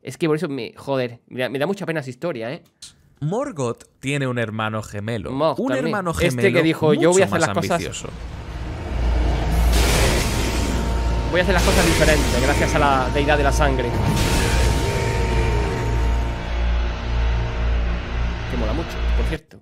Es que por eso me, joder, me, da mucha pena su historia, ¿eh? Morgoth tiene un hermano gemelo. un hermano este gemelo. Este que dijo, yo voy a hacer las cosas. Voy a hacer las cosas diferentes, gracias a la deidad de la sangre. que mola mucho, por cierto.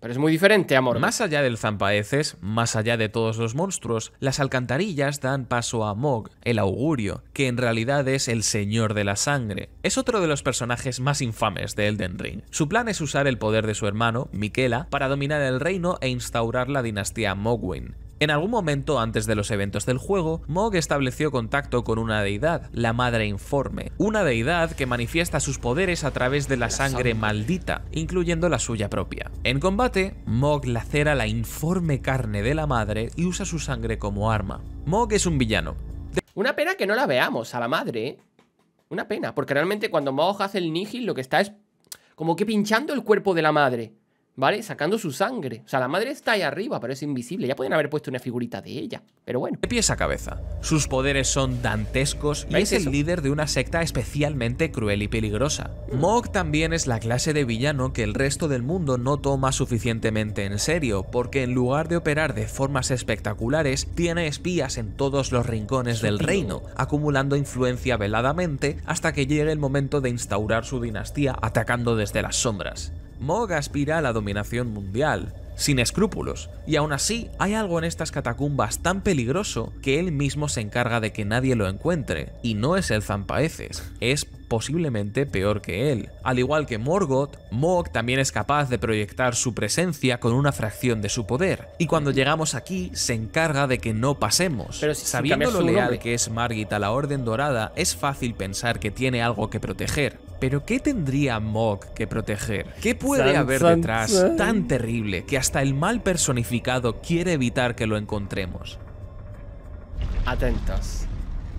Pero es muy diferente, amor. Más allá del zampaeces, más allá de todos los monstruos, las alcantarillas dan paso a Mog, el augurio, que en realidad es el señor de la sangre. Es otro de los personajes más infames de Elden Ring. Su plan es usar el poder de su hermano, Miquela, para dominar el reino e instaurar la dinastía Mogwin. En algún momento antes de los eventos del juego, Mog estableció contacto con una deidad, la Madre Informe, una deidad que manifiesta sus poderes a través de la, sangre, maldita, incluyendo la suya propia. En combate, Mog lacera la informe carne de la madre y usa su sangre como arma. Mog es un villano. Una pena que no la veamos a la madre, ¿eh? Una pena, porque realmente cuando Mog hace el Nihil lo que está es como que pinchando el cuerpo de la madre. ¿vale? Sacando su sangre. O sea, la madre está ahí arriba, pero es invisible. Ya pueden haber puesto una figurita de ella, pero bueno. De pies a cabeza. Sus poderes son dantescos y es el líder de una secta especialmente cruel y peligrosa. Mog también es la clase de villano que el resto del mundo no toma suficientemente en serio, porque en lugar de operar de formas espectaculares, tiene espías en todos los rincones del reino, acumulando influencia veladamente hasta que llegue el momento de instaurar su dinastía atacando desde las sombras. Mog aspira a la dominación mundial, sin escrúpulos, y aún así hay algo en estas catacumbas tan peligroso que él mismo se encarga de que nadie lo encuentre, y no es el zampaeces, es posiblemente peor que él. Al igual que Morgoth, Mog también es capaz de proyectar su presencia con una fracción de su poder, y cuando llegamos aquí se encarga de que no pasemos. Sabiendo lo leal que es Margit a la Orden Dorada, es fácil pensar que tiene algo que proteger. Pero ¿qué tendría Mog que proteger? ¿Qué puede haber detrás tan terrible que hasta el mal personificado quiere evitar que lo encontremos? Atentos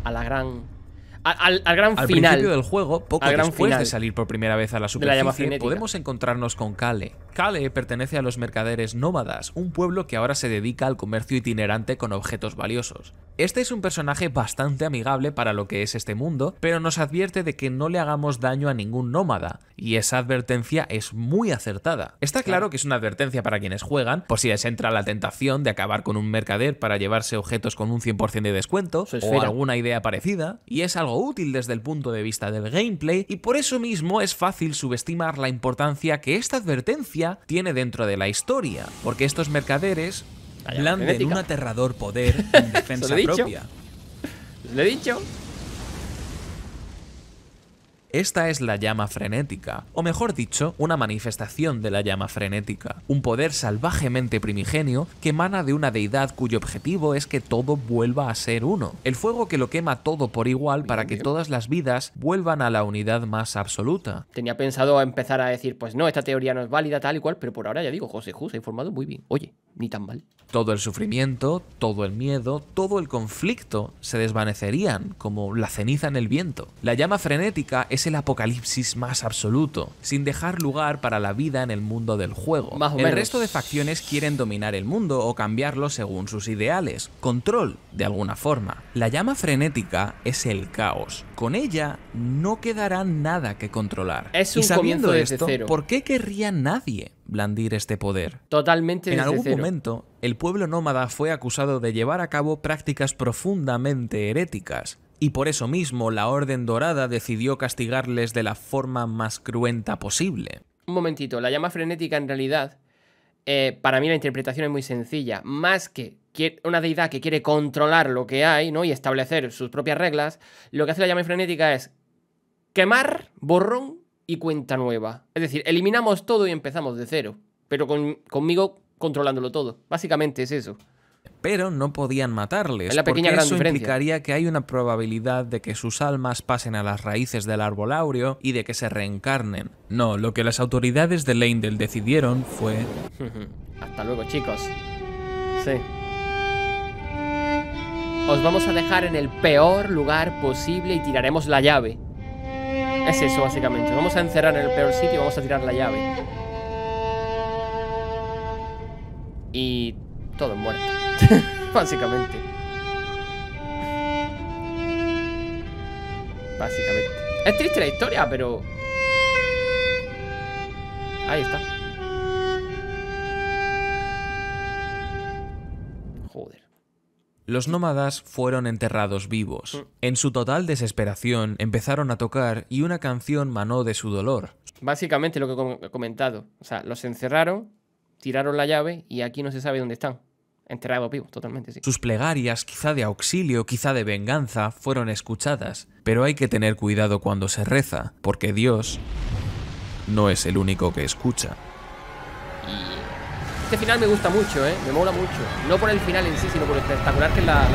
a la gran al, gran final. principio del juego, poco después de salir por primera vez a la superficie, podemos encontrarnos con Kale. Kale pertenece a los mercaderes nómadas, un pueblo que ahora se dedica al comercio itinerante con objetos valiosos. Este es un personaje bastante amigable para lo que es este mundo, pero nos advierte de que no le hagamos daño a ningún nómada, y esa advertencia es muy acertada. Está claro que es una advertencia para quienes juegan, por si les entra la tentación de acabar con un mercader para llevarse objetos con un 100% de descuento, o alguna idea parecida, y es algo útil desde el punto de vista del gameplay y por eso mismo es fácil subestimar la importancia que esta advertencia tiene dentro de la historia, porque estos mercaderes blanden un aterrador poder en defensa propia. he dicho. Esta es la llama frenética, o mejor dicho, una manifestación de la llama frenética, un poder salvajemente primigenio que emana de una deidad cuyo objetivo es que todo vuelva a ser uno, el fuego que lo quema todo por igual para que todas las vidas vuelvan a la unidad más absoluta. Tenía pensado empezar a decir, pues no, esta teoría no es válida, tal y cual, pero por ahora ya digo, José Ju se ha informado muy bien. Oye, ni tan mal. Todo el sufrimiento, todo el miedo, todo el conflicto se desvanecerían como la ceniza en el viento. La llama frenética es el apocalipsis más absoluto, sin dejar lugar para la vida en el mundo del juego. el resto de facciones quieren dominar el mundo o cambiarlo según sus ideales, control de alguna forma. La llama frenética es el caos. Con ella no quedará nada que controlar. y sabiendo esto, ¿por qué querría nadie blandir este poder. Totalmente. En algún momento, el pueblo nómada fue acusado de llevar a cabo prácticas profundamente heréticas, y por eso mismo la Orden Dorada decidió castigarles de la forma más cruenta posible. Un momentito, la llama frenética en realidad, eh, para mí la interpretación es muy sencilla, más que una deidad que quiere controlar lo que hay, ¿no? Y establecer sus propias reglas, lo que hace la llama frenética es quemar, borrón y cuenta nueva. Es decir, eliminamos todo y empezamos de cero, pero con, conmigo controlándolo todo. Básicamente es eso. Pero no podían matarles, la pequeña porque gran eso implicaría que hay una probabilidad de que sus almas pasen a las raíces del árbol áureo y de que se reencarnen. No, lo que las autoridades de Leindel decidieron fue... Hasta luego, chicos. Sí. Os vamos a dejar en el peor lugar posible y tiraremos la llave. Es eso, básicamente. vamos a encerrar en el peor sitio y vamos a tirar la llave. Y todo es muerto. básicamente. Básicamente. Es triste la historia, pero... Ahí está. los nómadas fueron enterrados vivos. Mm. En su total desesperación empezaron a tocar y una canción manó de su dolor. Básicamente lo que he comentado, o sea, los encerraron, tiraron la llave y aquí no se sabe dónde están. Enterrados vivos, totalmente, Sus plegarias, quizá de auxilio, quizá de venganza, fueron escuchadas, pero hay que tener cuidado cuando se reza, porque Dios no es el único que escucha. Este final me gusta mucho, ¿eh? Me mola mucho. No por el final en sí, sino por lo espectacular que es la,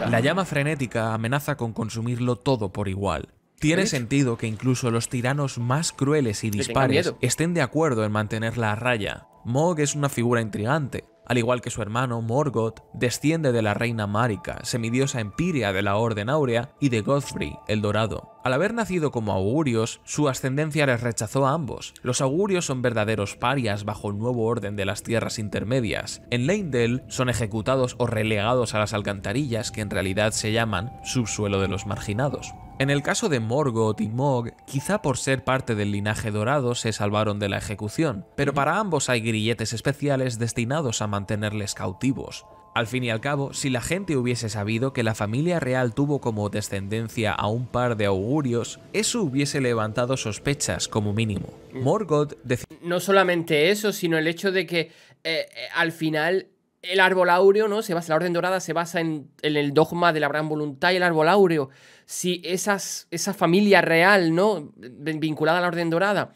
la La llama frenética amenaza con consumirlo todo por igual. Tiene sentido que incluso los tiranos más crueles y dispares estén de acuerdo en mantenerla a raya. Mog es una figura intrigante, al igual que su hermano Morgoth, desciende de la reina Marika, semidiosa empiria de la Orden Áurea, y de Godfrey, el Dorado. Al haber nacido como augurios, su ascendencia les rechazó a ambos. Los augurios son verdaderos parias bajo el nuevo orden de las tierras intermedias. En Leindel son ejecutados o relegados a las alcantarillas que en realidad se llaman subsuelo de los marginados. En el caso de Morgoth y Mog, quizá por ser parte del linaje dorado se salvaron de la ejecución, pero para ambos hay grilletes especiales destinados a mantenerles cautivos. Al fin y al cabo, si la gente hubiese sabido que la familia real tuvo como descendencia a un par de augurios, eso hubiese levantado sospechas como mínimo. Mm. Morgoth decía... No solamente eso, sino el hecho de que eh, eh, al final el árbol áureo, ¿no? Se basa, la Orden Dorada se basa en, en el dogma de la gran voluntad y el árbol áureo si esa familia real, ¿no? Vinculada a la Orden Dorada,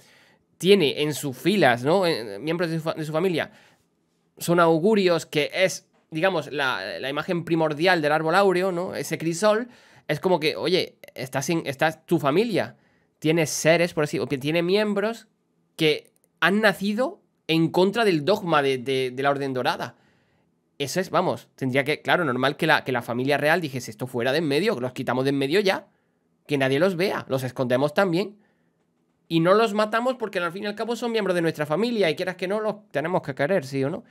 tiene en sus filas, ¿no? Eh, miembros de su, familia, son augurios que es, digamos, la, imagen primordial del árbol áureo, ¿no? Ese crisol, es como que, oye, estás, estás tu familia, tiene seres, por así decirlo, tiene miembros que han nacido en contra del dogma de la Orden Dorada eso es, vamos, tendría que, claro, normal que la, que la familia real dijese esto fuera de en medio, que los quitamos de en medio ya, que nadie los vea, los escondemos también. Y no los matamos porque al fin y al cabo son miembros de nuestra familia y quieras que no, los tenemos que querer, sí o no.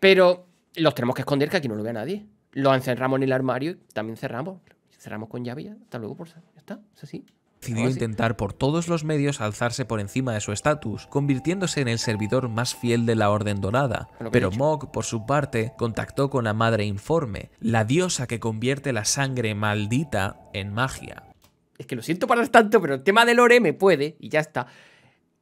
Pero los tenemos que esconder que aquí no lo vea nadie. Los encerramos en el armario y también cerramos. Cerramos con llave ya. Hasta luego, por Ya está, es así decidió intentar por todos los medios alzarse por encima de su estatus, convirtiéndose en el servidor más fiel de la Orden Dorada. Pero Mog, por su parte, contactó con la Madre Informe, la diosa que convierte la sangre maldita en magia. Es que lo siento para tanto, pero el tema de Lore me puede, y ya está.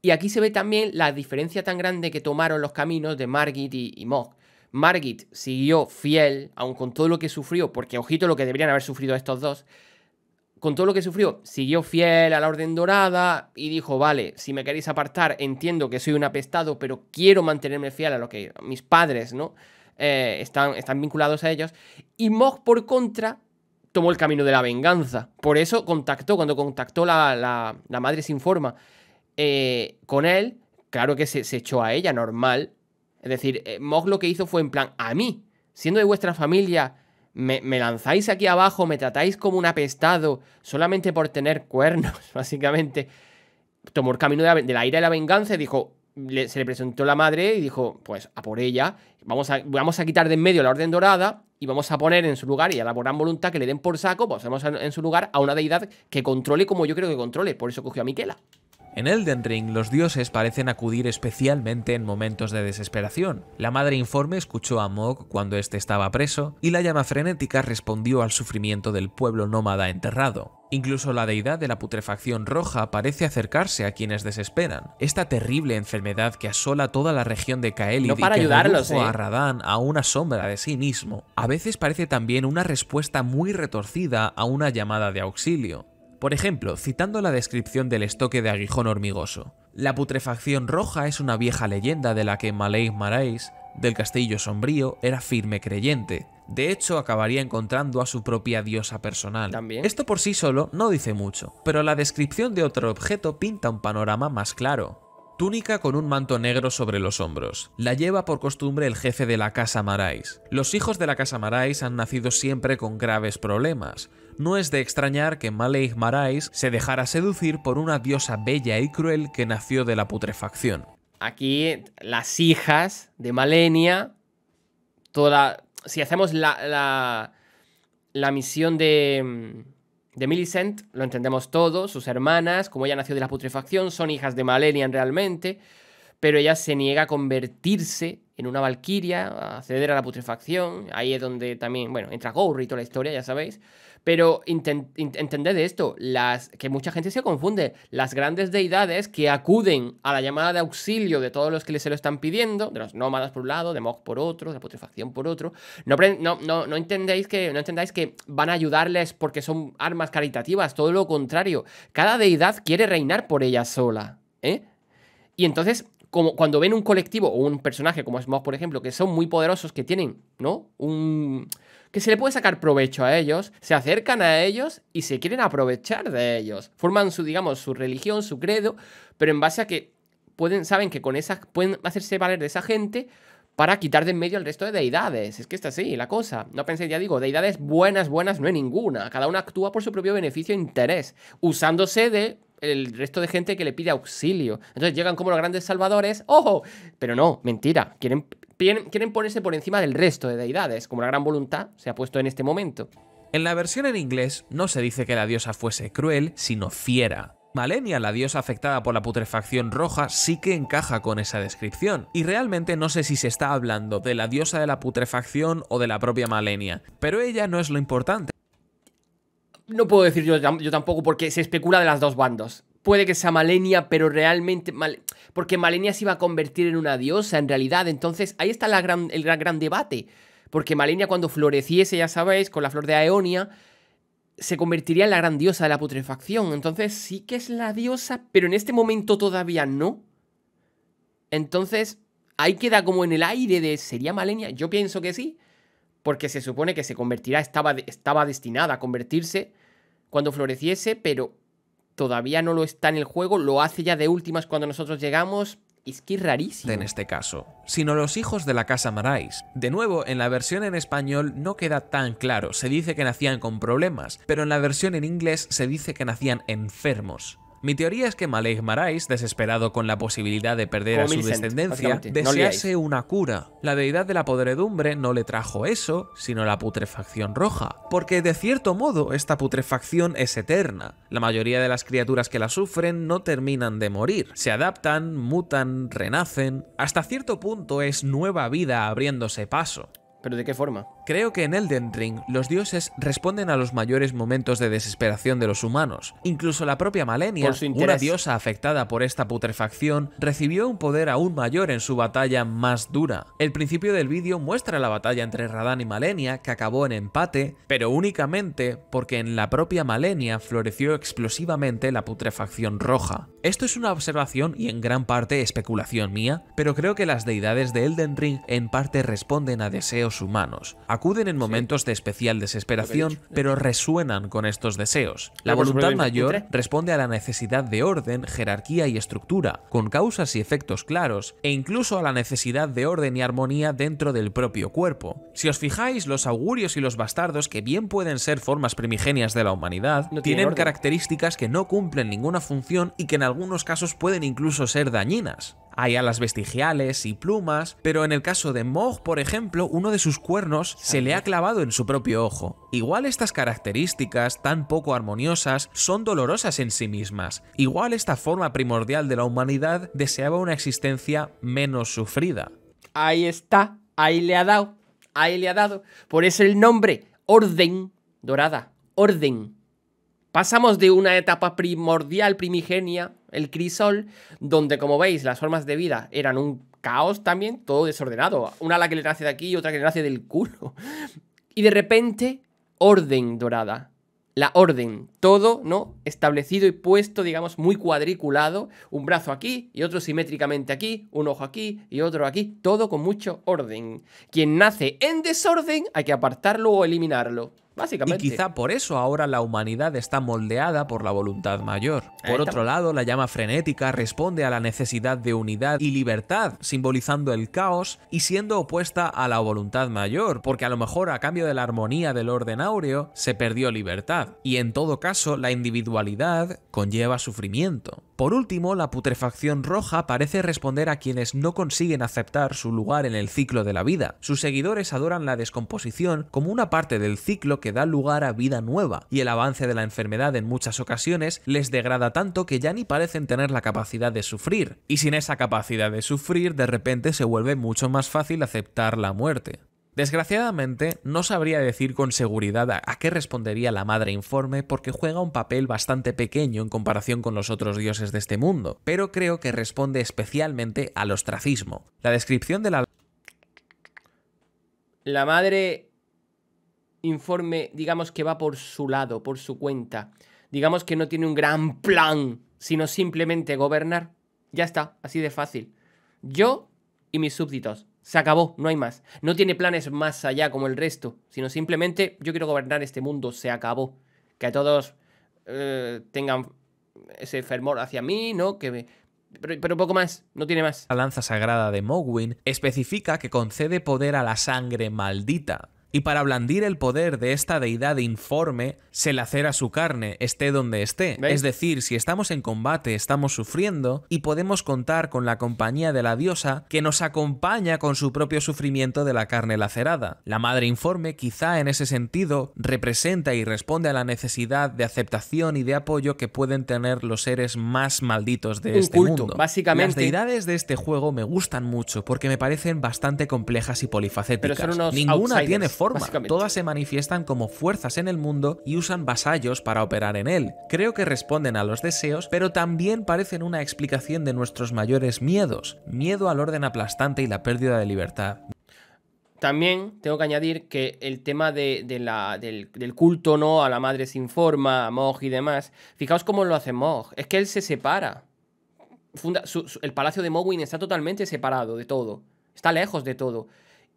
Y aquí se ve también la diferencia tan grande que tomaron los caminos de Margit y, y Mog. Margit siguió fiel, aun con todo lo que sufrió, porque ojito lo que deberían haber sufrido estos dos, con todo lo que sufrió, siguió fiel a la Orden Dorada y dijo, vale, si me queréis apartar, entiendo que soy un apestado, pero quiero mantenerme fiel a lo que mis padres, ¿no? Eh, están, están vinculados a ellos. Y Mog, por contra, tomó el camino de la venganza. Por eso contactó, cuando contactó la, Madre Sin Forma eh, con él, claro que se, echó a ella, normal. Es decir, eh, Mog lo que hizo fue en plan, a mí, siendo de vuestra familia me, lanzáis aquí abajo, me tratáis como un apestado solamente por tener cuernos, básicamente. Tomó el camino de la, de la ira y la venganza y dijo, se le presentó la madre y dijo, pues a por ella, vamos a, vamos a quitar de en medio la orden dorada y vamos a poner en su lugar y a la gran voluntad que le den por saco, pues vamos en su lugar a una deidad que controle como yo creo que controle, por eso cogió a Miquela. En Elden Ring, los dioses parecen acudir especialmente en momentos de desesperación. La madre informe escuchó a Mog cuando éste estaba preso, y la llama frenética respondió al sufrimiento del pueblo nómada enterrado. Incluso la deidad de la putrefacción roja parece acercarse a quienes desesperan. Esta terrible enfermedad que asola toda la región de Kaelid para ¿eh? a Radán a una sombra de sí mismo. A veces parece también una respuesta muy retorcida a una llamada de auxilio. Por ejemplo, citando la descripción del estoque de aguijón hormigoso, la putrefacción roja es una vieja leyenda de la que Malay Marais, del castillo sombrío, era firme creyente. De hecho, acabaría encontrando a su propia diosa personal. Esto por sí solo no dice mucho, pero la descripción de otro objeto pinta un panorama más claro túnica con un manto negro sobre los hombros. La lleva por costumbre el jefe de la Casa Marais. Los hijos de la Casa Marais han nacido siempre con graves problemas no es de extrañar que Malei Marais se dejara seducir por una diosa bella y cruel que nació de la putrefacción. Aquí las hijas de Malenia, toda, si hacemos la, la, la misión de, de Millicent, lo entendemos todo, sus hermanas, como ella nació de la putrefacción, son hijas de Malenia realmente, pero ella se niega a convertirse en una valquiria, a ceder a la putrefacción. Ahí es donde también, bueno, entra Gourry y toda la historia, ya sabéis. Pero entended esto, que mucha gente se confunde. Las grandes deidades que acuden a la llamada de auxilio de todos los que se lo están pidiendo, de los nómadas por un lado, de Mog por otro, de la putrefacción por otro, no, entendéis que, no entendáis que van a ayudarles porque son armas caritativas, todo lo contrario. Cada deidad quiere reinar por ella sola, ¿eh? Y entonces como cuando ven un colectivo o un personaje como Smog, por ejemplo, que son muy poderosos, que tienen, ¿no? Un... que se le puede sacar provecho a ellos, se acercan a ellos y se quieren aprovechar de ellos. Forman su, digamos, su religión, su credo, pero en base a que pueden, saben que con esas pueden hacerse valer de esa gente para quitar de en medio al resto de deidades. Es que está así la cosa. No penséis, ya digo, deidades buenas, buenas, no hay ninguna. Cada una actúa por su propio beneficio e interés, usándose de el resto de gente que le pide auxilio. Entonces llegan como los grandes salvadores, ¡ojo! Pero no, mentira, quieren, quieren ponerse por encima del resto de deidades, como la gran voluntad se ha puesto en este momento. En la versión en inglés no se dice que la diosa fuese cruel, sino fiera. Malenia, la diosa afectada por la putrefacción roja, sí que encaja con esa descripción, y realmente no sé si se está hablando de la diosa de la putrefacción o de la propia Malenia, pero ella no es lo importante no puedo decir yo, tampoco porque se especula de las dos bandos puede que sea Malenia, pero realmente. Porque Malenia se iba a convertir en una diosa, en realidad. Entonces, ahí está el gran, gran, debate. Porque Malenia, cuando floreciese, ya sabéis, con la flor de Aeonia, se convertiría en la gran diosa de la putrefacción. Entonces, sí que es la diosa, pero en este momento todavía no. Entonces, ahí queda como en el aire de: ¿sería Malenia? Yo pienso que sí porque se supone que se convertirá, estaba, estaba destinada a convertirse cuando floreciese, pero todavía no lo está en el juego, lo hace ya de últimas cuando nosotros llegamos. Es que es rarísimo. En este caso, sino los hijos de la casa Marais. De nuevo, en la versión en español no queda tan claro, se dice que nacían con problemas, pero en la versión en inglés se dice que nacían enfermos. Mi teoría es que Malek Marais, desesperado con la posibilidad de perder a su descendencia, desease una cura. La deidad de la podredumbre no le trajo eso, sino la putrefacción roja, porque de cierto modo esta putrefacción es eterna. La mayoría de las criaturas que la sufren no terminan de morir, se adaptan, mutan, renacen, hasta cierto punto es nueva vida abriéndose paso. ¿Pero de qué forma? Creo que en Elden Ring los dioses responden a los mayores momentos de desesperación de los humanos. Incluso la propia Malenia, una diosa afectada por esta putrefacción, recibió un poder aún mayor en su batalla más dura. El principio del vídeo muestra la batalla entre Radán y Malenia, que acabó en empate, pero únicamente porque en la propia Malenia floreció explosivamente la putrefacción roja. Esto es una observación y en gran parte especulación mía, pero creo que las deidades de Elden Ring en parte responden a deseos humanos acuden en momentos de especial desesperación, pero resuenan con estos deseos. La voluntad mayor responde a la necesidad de orden, jerarquía y estructura, con causas y efectos claros, e incluso a la necesidad de orden y armonía dentro del propio cuerpo. Si os fijáis, los augurios y los bastardos, que bien pueden ser formas primigenias de la humanidad, tienen características que no cumplen ninguna función y que en algunos casos pueden incluso ser dañinas. Hay alas vestigiales y plumas, pero en el caso de Mog, por ejemplo, uno de sus cuernos se le ha clavado en su propio ojo. Igual estas características tan poco armoniosas son dolorosas en sí mismas. Igual esta forma primordial de la humanidad deseaba una existencia menos sufrida. Ahí está, ahí le ha dado, ahí le ha dado. Por eso el nombre, orden dorada, orden. Pasamos de una etapa primordial, primigenia, el crisol, donde como veis las formas de vida eran un caos también, todo desordenado. Una la que le nace de aquí y otra que le nace del culo. Y de repente, orden dorada. La orden, todo, ¿no? Establecido y puesto, digamos, muy cuadriculado. Un brazo aquí y otro simétricamente aquí, un ojo aquí y otro aquí, todo con mucho orden. Quien nace en desorden hay que apartarlo o eliminarlo. Y quizá por eso ahora la humanidad está moldeada por la voluntad mayor. Por otro lado, la llama frenética responde a la necesidad de unidad y libertad, simbolizando el caos y siendo opuesta a la voluntad mayor, porque a lo mejor a cambio de la armonía del orden áureo se perdió libertad. Y en todo caso, la individualidad conlleva sufrimiento. Por último, la putrefacción roja parece responder a quienes no consiguen aceptar su lugar en el ciclo de la vida. Sus seguidores adoran la descomposición como una parte del ciclo que da lugar a vida nueva, y el avance de la enfermedad en muchas ocasiones les degrada tanto que ya ni parecen tener la capacidad de sufrir, y sin esa capacidad de sufrir de repente se vuelve mucho más fácil aceptar la muerte. Desgraciadamente, no sabría decir con seguridad a, qué respondería la madre informe porque juega un papel bastante pequeño en comparación con los otros dioses de este mundo, pero creo que responde especialmente al ostracismo. La descripción de la... La madre informe, digamos que va por su lado, por su cuenta. Digamos que no tiene un gran plan, sino simplemente gobernar. Ya está, así de fácil. Yo y mis súbditos. Se acabó, no hay más. No tiene planes más allá como el resto, sino simplemente yo quiero gobernar este mundo, se acabó. Que a todos eh, tengan ese fervor hacia mí, ¿no? Que pero, poco más, no tiene más. La lanza sagrada de Mogwin especifica que concede poder a la sangre maldita, y para blandir el poder de esta deidad informe, se lacera su carne, esté donde esté. Es decir, si estamos en combate, estamos sufriendo y podemos contar con la compañía de la diosa que nos acompaña con su propio sufrimiento de la carne lacerada. La madre informe quizá en ese sentido representa y responde a la necesidad de aceptación y de apoyo que pueden tener los seres más malditos de este mundo. Básicamente. Las deidades de este juego me gustan mucho porque me parecen bastante complejas y polifacéticas. Ninguna tiene Todas se manifiestan como fuerzas en el mundo y usan vasallos para operar en él. Creo que responden a los deseos, pero también parecen una explicación de nuestros mayores miedos. Miedo al orden aplastante y la pérdida de libertad. También tengo que añadir que el tema del, culto ¿no? a la madre sin forma, a y demás, fijaos cómo lo hace Mog. Es que él se separa. el palacio de Mowin está totalmente separado de todo. Está lejos de todo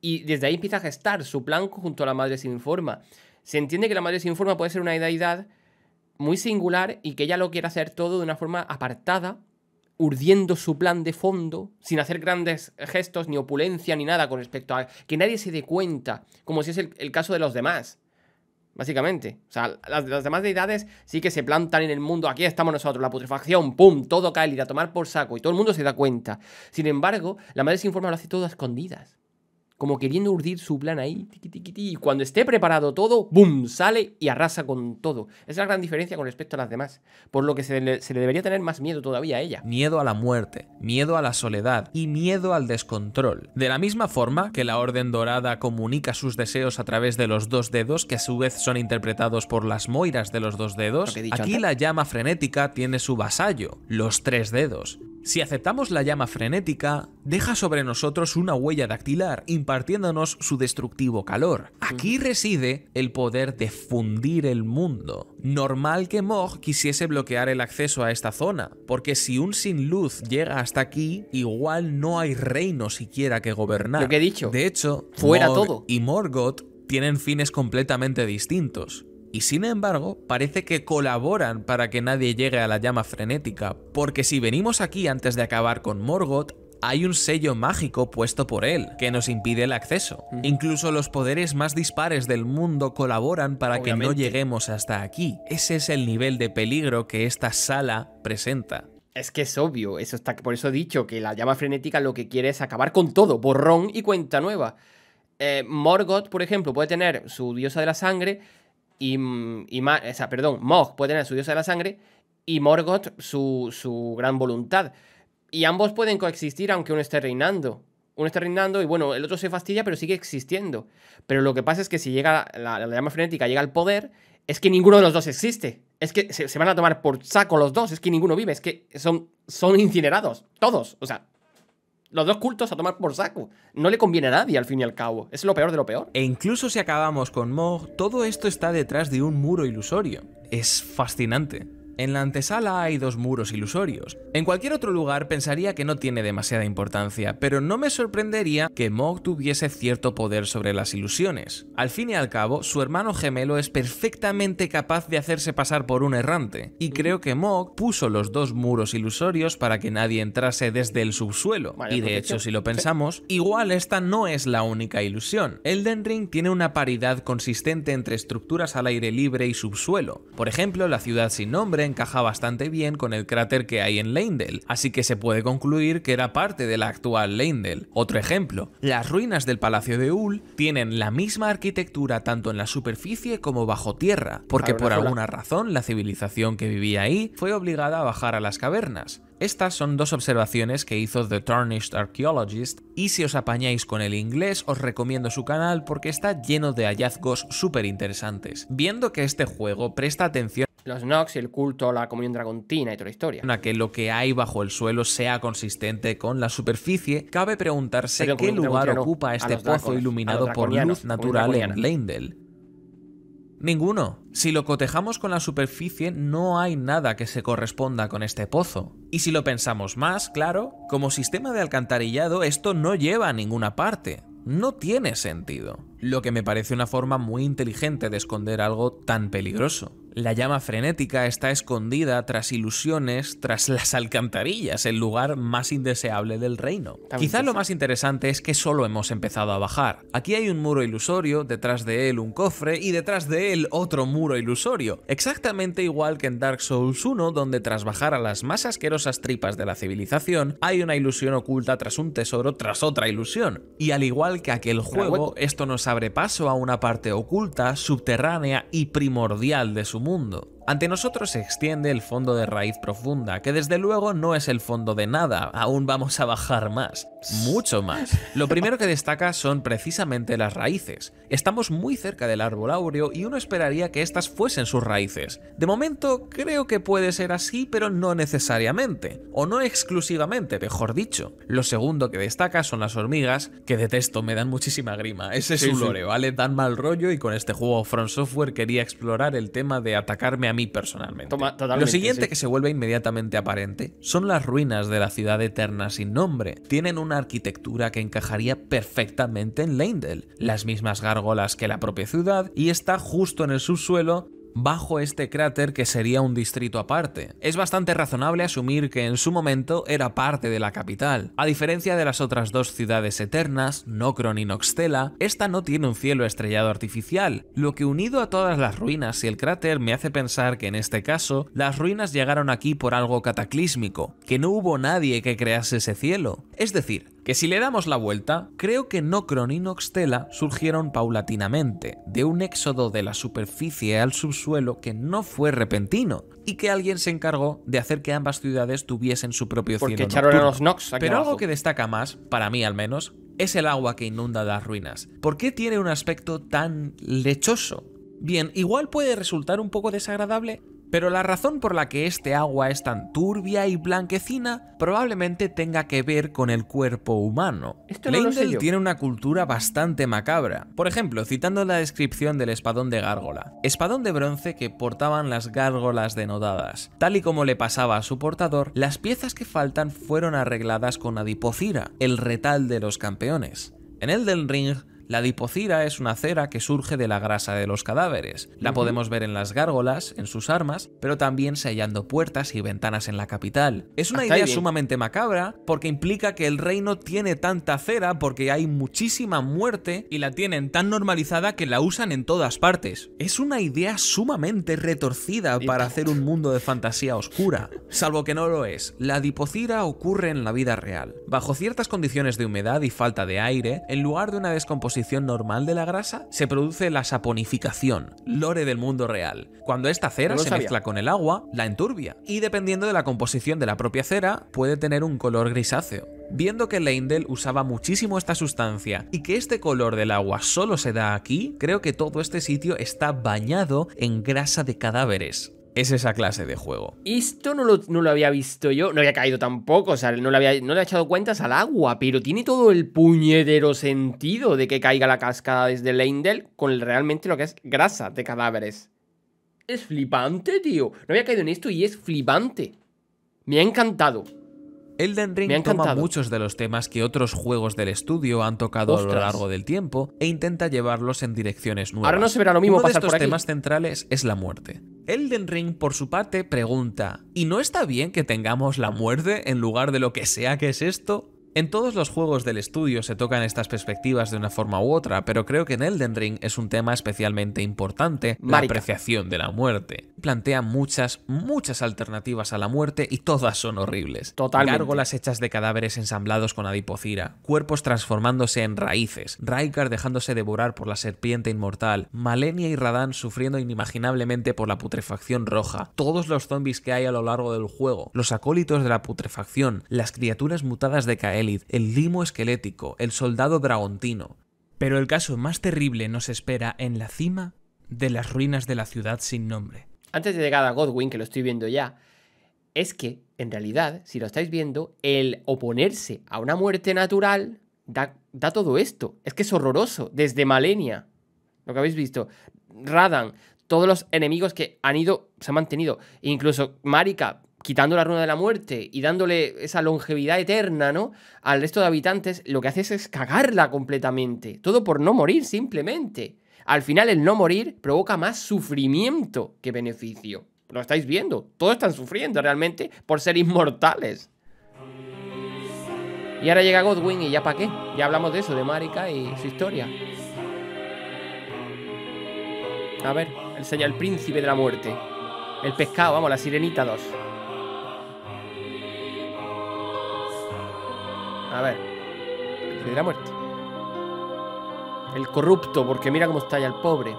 y desde ahí empieza a gestar su plan junto a la madre sin forma. Se entiende que la madre sin forma puede ser una deidad muy singular y que ella lo quiere hacer todo de una forma apartada, urdiendo su plan de fondo, sin hacer grandes gestos ni opulencia ni nada con respecto a que nadie se dé cuenta, como si es el, caso de los demás. Básicamente. O sea, las, demás deidades sí que se plantan en el mundo. Aquí estamos nosotros, la putrefacción, pum, todo cae y a tomar por saco. Y todo el mundo se da cuenta. Sin embargo, la madre sin forma lo hace todo a escondidas como queriendo urdir su plan ahí, tiki y cuando esté preparado todo, ¡boom!, sale y arrasa con todo. Esa es la gran diferencia con respecto a las demás, por lo que se le, debería tener más miedo todavía a ella. Miedo a la muerte, miedo a la soledad y miedo al descontrol. De la misma forma que la Orden Dorada comunica sus deseos a través de los dos dedos, que a su vez son interpretados por las moiras de los dos dedos, aquí la llama frenética tiene su vasallo, los tres dedos. Si aceptamos la llama frenética, deja sobre nosotros una huella dactilar impartiéndonos su destructivo calor. Aquí reside el poder de fundir el mundo. Normal que Mog quisiese bloquear el acceso a esta zona, porque si un sin luz llega hasta aquí, igual no hay reino siquiera que gobernar. que he dicho. De hecho, fuera todo. Y Morgoth tienen fines completamente distintos y sin embargo parece que colaboran para que nadie llegue a la llama frenética, porque si venimos aquí antes de acabar con Morgoth, hay un sello mágico puesto por él, que nos impide el acceso. Incluso los poderes más dispares del mundo colaboran para que no lleguemos hasta aquí. Ese es el nivel de peligro que esta sala presenta. Es que es obvio, eso está, por eso he dicho que la llama frenética lo que quiere es acabar con todo, borrón y cuenta nueva. Eh, Morgoth, por ejemplo, puede tener su diosa de la sangre y, mm, perdón, puede tener su diosa de la sangre y Morgoth su gran voluntad. Y ambos pueden coexistir aunque uno esté reinando. Uno está reinando y bueno, el otro se fastidia, pero sigue existiendo. Pero lo que pasa es que si llega la, llama frenética, llega al poder, es que ninguno de los dos existe. Es que se, van a tomar por saco los dos, es que ninguno vive, es que son, son incinerados, todos. O sea, los dos cultos a tomar por saco. No le conviene a nadie al fin y al cabo. Es lo peor de lo peor. E incluso si acabamos con Mog, todo esto está detrás de un muro ilusorio. Es fascinante. En la antesala hay dos muros ilusorios. En cualquier otro lugar pensaría que no tiene demasiada importancia, pero no me sorprendería que Mog tuviese cierto poder sobre las ilusiones. Al fin y al cabo, su hermano gemelo es perfectamente capaz de hacerse pasar por un errante, y creo que Mog puso los dos muros ilusorios para que nadie entrase desde el subsuelo. y de pues hecho, si lo pensamos, igual esta no es la única ilusión. Elden Ring tiene una paridad consistente entre estructuras al aire libre y subsuelo. Por ejemplo, la ciudad sin nombre encaja bastante bien con el cráter que hay en Leindel, así que se puede concluir que era parte de la actual Leindel. Otro ejemplo, las ruinas del Palacio de Ul tienen la misma arquitectura tanto en la superficie como bajo tierra, porque por alguna razón la civilización que vivía ahí fue obligada a bajar a las cavernas. Estas son dos observaciones que hizo The Tarnished Archaeologist y si os apañáis con el inglés os recomiendo su canal porque está lleno de hallazgos súper interesantes. Viendo que este juego presta atención los Nox y el culto la comunión dragontina y toda la historia. Una que lo que hay bajo el suelo sea consistente con la superficie, cabe preguntarse qué lugar ocupa este pozo iluminado por luz natural en Leindel. Ninguno. Si lo cotejamos con la superficie, no hay nada que se corresponda con este pozo. Y si lo pensamos más, claro, como sistema de alcantarillado esto no lleva a ninguna parte. No tiene sentido. Lo que me parece una forma muy inteligente de esconder algo tan peligroso. La llama frenética está escondida tras ilusiones, tras las alcantarillas, el lugar más indeseable del reino. Quizá lo más interesante es que solo hemos empezado a bajar. Aquí hay un muro ilusorio, detrás de él un cofre y detrás de él otro muro ilusorio. Exactamente igual que en Dark Souls 1, donde tras bajar a las más asquerosas tripas de la civilización, hay una ilusión oculta tras un tesoro tras otra ilusión. Y al igual que aquel juego, esto nos abre paso a una parte oculta, subterránea y primordial de su mundo. Ante nosotros se extiende el fondo de raíz profunda, que desde luego no es el fondo de nada, aún vamos a bajar más. Mucho más. Lo primero que destaca son precisamente las raíces. Estamos muy cerca del árbol áureo y uno esperaría que estas fuesen sus raíces. De momento creo que puede ser así, pero no necesariamente, o no exclusivamente, mejor dicho. Lo segundo que destaca son las hormigas, que detesto, me dan muchísima grima. Ese es su lore, ¿vale? Dan mal rollo y con este juego From Software quería explorar el tema de atacarme a mí personalmente. Lo siguiente que se vuelve inmediatamente aparente son las ruinas de la ciudad eterna sin nombre. Tienen una arquitectura que encajaría perfectamente en Leindel, las mismas gárgolas que la propia ciudad y está justo en el subsuelo bajo este cráter que sería un distrito aparte. Es bastante razonable asumir que en su momento era parte de la capital. A diferencia de las otras dos ciudades eternas, Nocron y Noxtela, esta no tiene un cielo estrellado artificial, lo que unido a todas las ruinas y el cráter me hace pensar que en este caso, las ruinas llegaron aquí por algo cataclísmico, que no hubo nadie que crease ese cielo. Es decir, que si le damos la vuelta, creo que Nocron y Noxtela surgieron paulatinamente, de un éxodo de la superficie al subsuelo que no fue repentino, y que alguien se encargó de hacer que ambas ciudades tuviesen su propio Porque Pero algo que destaca más, para mí al menos, es el agua que inunda las ruinas. ¿Por qué tiene un aspecto tan lechoso? Bien, igual puede resultar un poco desagradable pero la razón por la que este agua es tan turbia y blanquecina probablemente tenga que ver con el cuerpo humano. tiene una cultura bastante macabra. Por ejemplo, citando la descripción del espadón de gárgola. Espadón de bronce que portaban las gárgolas denodadas. Tal y como le pasaba a su portador, las piezas que faltan fueron arregladas con adipocira, el retal de los campeones. En Elden Ring la dipocira es una cera que surge de la grasa de los cadáveres. La podemos ver en las gárgolas, en sus armas, pero también sellando puertas y ventanas en la capital. Es una idea sumamente macabra porque implica que el reino tiene tanta cera porque hay muchísima muerte y la tienen tan normalizada que la usan en todas partes. Es una idea sumamente retorcida para hacer un mundo de fantasía oscura, salvo que no lo es. La dipocira ocurre en la vida real. Bajo ciertas condiciones de humedad y falta de aire, en lugar de una descomposición normal de la grasa, se produce la saponificación, lore del mundo real. Cuando esta cera se mezcla con el agua, la enturbia, y dependiendo de la composición de la propia cera, puede tener un color grisáceo. Viendo que Leindel usaba muchísimo esta sustancia y que este color del agua solo se da aquí, creo que todo este sitio está bañado en grasa de cadáveres es esa clase de juego. Esto no lo, no lo, había visto yo, no había caído tampoco, o sea, no le, había, no le echado cuentas al agua, pero tiene todo el puñetero sentido de que caiga la cascada desde Leindel con realmente lo que es grasa de cadáveres. Es flipante, tío. No había caído en esto y es flipante. Me ha encantado. Elden Ring toma muchos de los temas que otros juegos del estudio han tocado a lo largo del tiempo e intenta llevarlos en direcciones nuevas. Ahora no se verá lo mismo Uno de estos temas centrales es la muerte. Elden Ring, por su parte, pregunta, ¿y no está bien que tengamos la muerte en lugar de lo que sea que es esto? En todos los juegos del estudio se tocan estas perspectivas de una forma u otra, pero creo que en Elden Ring es un tema especialmente importante, la apreciación de la muerte. Plantea muchas, muchas alternativas a la muerte y todas son horribles. Largo las hechas de cadáveres ensamblados con adipocira, cuerpos transformándose en raíces, Raikar dejándose devorar por la serpiente inmortal, Malenia y Radan sufriendo inimaginablemente por la putrefacción roja, todos los zombies que hay a lo largo del juego, los acólitos de la putrefacción, las criaturas mutadas de Kael el limo esquelético, el soldado dragontino. Pero el caso más terrible nos espera en la cima de las ruinas de la ciudad sin nombre. Antes de llegar a Godwin, que lo estoy viendo ya, es que, en realidad, si lo estáis viendo, el oponerse a una muerte natural da, da todo esto. Es que es horroroso, desde Malenia. Lo que habéis visto. Radan, todos los enemigos que han ido, se han mantenido. Incluso Marika, quitando la runa de la muerte y dándole esa longevidad eterna, ¿no? Al resto de habitantes, lo que haces es cagarla completamente. Todo por no morir, simplemente. Al final, el no morir provoca más sufrimiento que beneficio. Lo estáis viendo. Todos están sufriendo realmente por ser inmortales. Y ahora llega Godwin y ya para qué. Ya hablamos de eso, de Marika y su historia. A ver, el señor el príncipe de la muerte. El pescado, vamos, la sirenita 2. A ver. El la muerte. El corrupto, porque mira cómo está ya el pobre.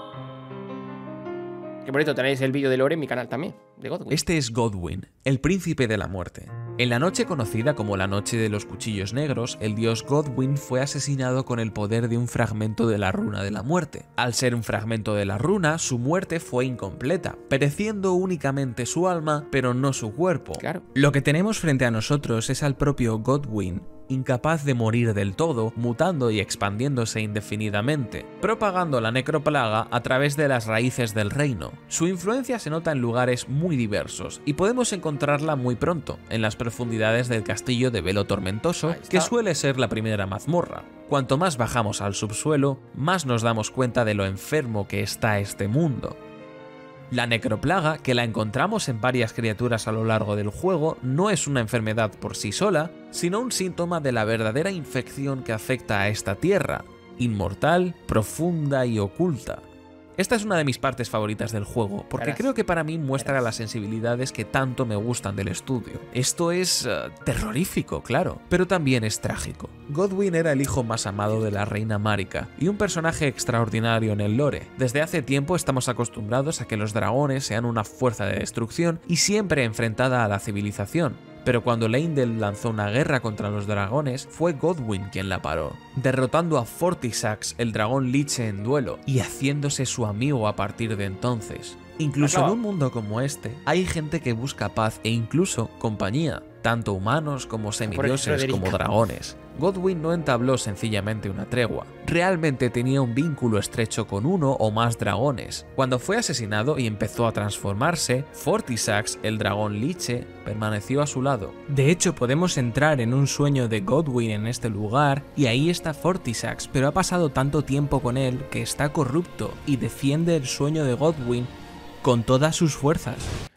Que por tenéis el vídeo de Lore en mi canal también, de Godwin. Este es Godwin, el príncipe de la muerte. En la noche conocida como la Noche de los Cuchillos Negros, el dios Godwin fue asesinado con el poder de un fragmento de la runa de la muerte. Al ser un fragmento de la runa, su muerte fue incompleta, pereciendo únicamente su alma, pero no su cuerpo. Lo que tenemos frente a nosotros es al propio Godwin, incapaz de morir del todo, mutando y expandiéndose indefinidamente, propagando la necroplaga a través de las raíces del reino. Su influencia se nota en lugares muy diversos y podemos encontrarla muy pronto, en las profundidades del castillo de Velo Tormentoso, que suele ser la primera mazmorra. Cuanto más bajamos al subsuelo, más nos damos cuenta de lo enfermo que está este mundo. La necroplaga, que la encontramos en varias criaturas a lo largo del juego, no es una enfermedad por sí sola, sino un síntoma de la verdadera infección que afecta a esta tierra, inmortal, profunda y oculta. Esta es una de mis partes favoritas del juego, porque creo que para mí muestra las sensibilidades que tanto me gustan del estudio. Esto es eh, terrorífico, claro, pero también es trágico. Godwin era el hijo más amado de la reina Marika y un personaje extraordinario en el lore. Desde hace tiempo estamos acostumbrados a que los dragones sean una fuerza de destrucción y siempre enfrentada a la civilización, pero cuando Leindel lanzó una guerra contra los dragones, fue Godwin quien la paró, derrotando a Fortisax, el dragón Liche en duelo, y haciéndose su amigo a partir de entonces. Incluso en un mundo como este, hay gente que busca paz e incluso compañía, tanto humanos como semidioses como dragones. Godwin no entabló sencillamente una tregua, realmente tenía un vínculo estrecho con uno o más dragones. Cuando fue asesinado y empezó a transformarse, Fortisax, el dragón liche, permaneció a su lado. De hecho, podemos entrar en un sueño de Godwin en este lugar, y ahí está Fortisax, pero ha pasado tanto tiempo con él que está corrupto y defiende el sueño de Godwin con todas sus fuerzas.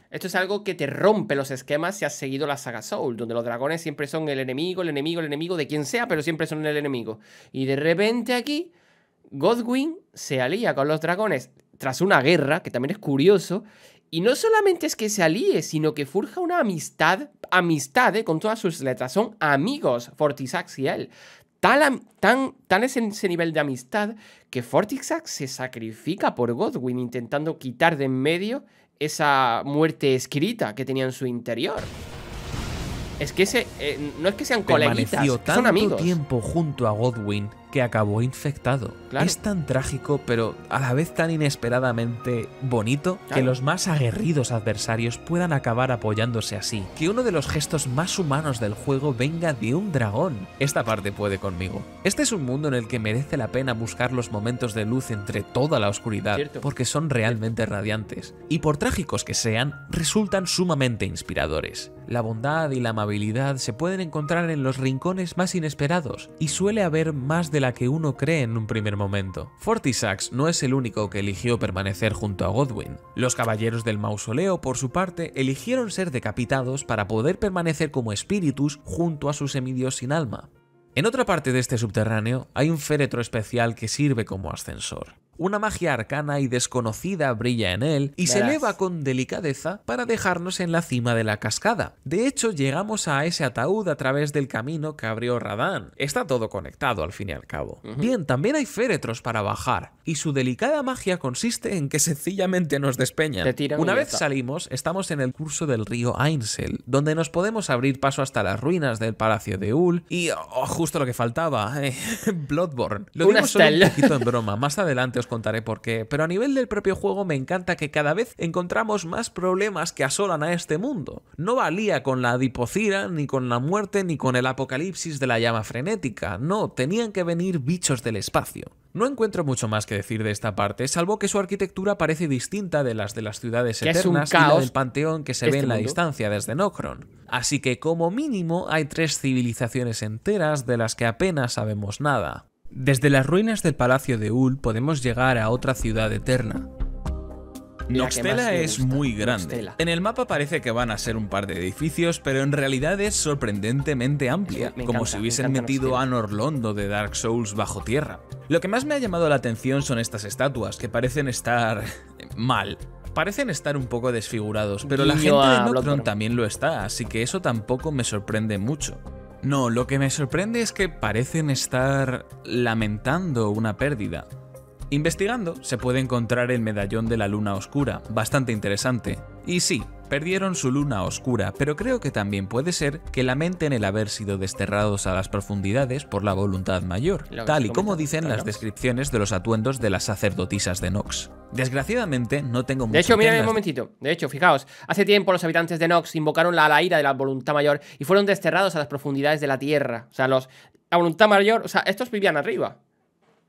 Esto es algo que te rompe los esquemas si has seguido la saga Soul, donde los dragones siempre son el enemigo, el enemigo, el enemigo de quien sea, pero siempre son el enemigo. Y de repente aquí, Godwin se alía con los dragones tras una guerra, que también es curioso, y no solamente es que se alíe, sino que forja una amistad, amistad con todas sus letras, son amigos Fortisax y él. Tal, tan, tan es ese nivel de amistad que Fortisax se sacrifica por Godwin intentando quitar de en medio esa muerte escrita que tenía en su interior. Es que ese, eh, no es que sean coleguitas, son amigos. tiempo junto a Godwin que acabó infectado. Es tan trágico, pero a la vez tan inesperadamente bonito, que los más aguerridos adversarios puedan acabar apoyándose así. Que uno de los gestos más humanos del juego venga de un dragón. Esta parte puede conmigo. Este es un mundo en el que merece la pena buscar los momentos de luz entre toda la oscuridad, porque son realmente radiantes. Y por trágicos que sean, resultan sumamente inspiradores. La bondad y la amabilidad se pueden encontrar en los rincones más inesperados, y suele haber más de la que uno cree en un primer momento. Fortisax no es el único que eligió permanecer junto a Godwin. Los caballeros del mausoleo, por su parte, eligieron ser decapitados para poder permanecer como espíritus junto a sus semidios sin alma. En otra parte de este subterráneo hay un féretro especial que sirve como ascensor. Una magia arcana y desconocida brilla en él y se eleva con delicadeza para dejarnos en la cima de la cascada. De hecho, llegamos a ese ataúd a través del camino que abrió Radán. Está todo conectado al fin y al cabo. Bien, también hay féretros para bajar y su delicada magia consiste en que sencillamente nos despeñan. Una vez salimos, estamos en el curso del río Einsel, donde nos podemos abrir paso hasta las ruinas del Palacio de Ul y oh, justo lo que faltaba, eh, Bloodborne. Lo digo solo un poquito en broma, más adelante os contaré por qué, pero a nivel del propio juego me encanta que cada vez encontramos más problemas que asolan a este mundo. No valía con la adipocira, ni con la muerte, ni con el apocalipsis de la llama frenética, no, tenían que venir bichos del espacio. No encuentro mucho más que decir de esta parte, salvo que su arquitectura parece distinta de las de las ciudades eternas y del panteón que se ve este en la distancia desde Nocron. Así que como mínimo hay tres civilizaciones enteras de las que apenas sabemos nada. Desde las ruinas del Palacio de Ul podemos llegar a otra ciudad eterna. Noxtela es muy grande. En el mapa parece que van a ser un par de edificios, pero en realidad es sorprendentemente amplia, como si hubiesen metido a Norlondo de Dark Souls bajo tierra. Lo que más me ha llamado la atención son estas estatuas, que parecen estar mal. Parecen estar un poco desfigurados, pero la gente de Nocturne también lo está, así que eso tampoco me sorprende mucho. No, lo que me sorprende es que parecen estar lamentando una pérdida. Investigando, se puede encontrar el medallón de la luna oscura, bastante interesante. Y sí, Perdieron su luna oscura, pero creo que también puede ser que lamenten el haber sido desterrados a las profundidades por la voluntad mayor, tal y como dicen las descripciones de los atuendos de las sacerdotisas de Nox. Desgraciadamente, no tengo mucho De hecho, mira un momentito. De hecho, fijaos, hace tiempo los habitantes de Nox invocaron la, la ira de la voluntad mayor y fueron desterrados a las profundidades de la tierra. O sea, los. La voluntad mayor. O sea, estos vivían arriba.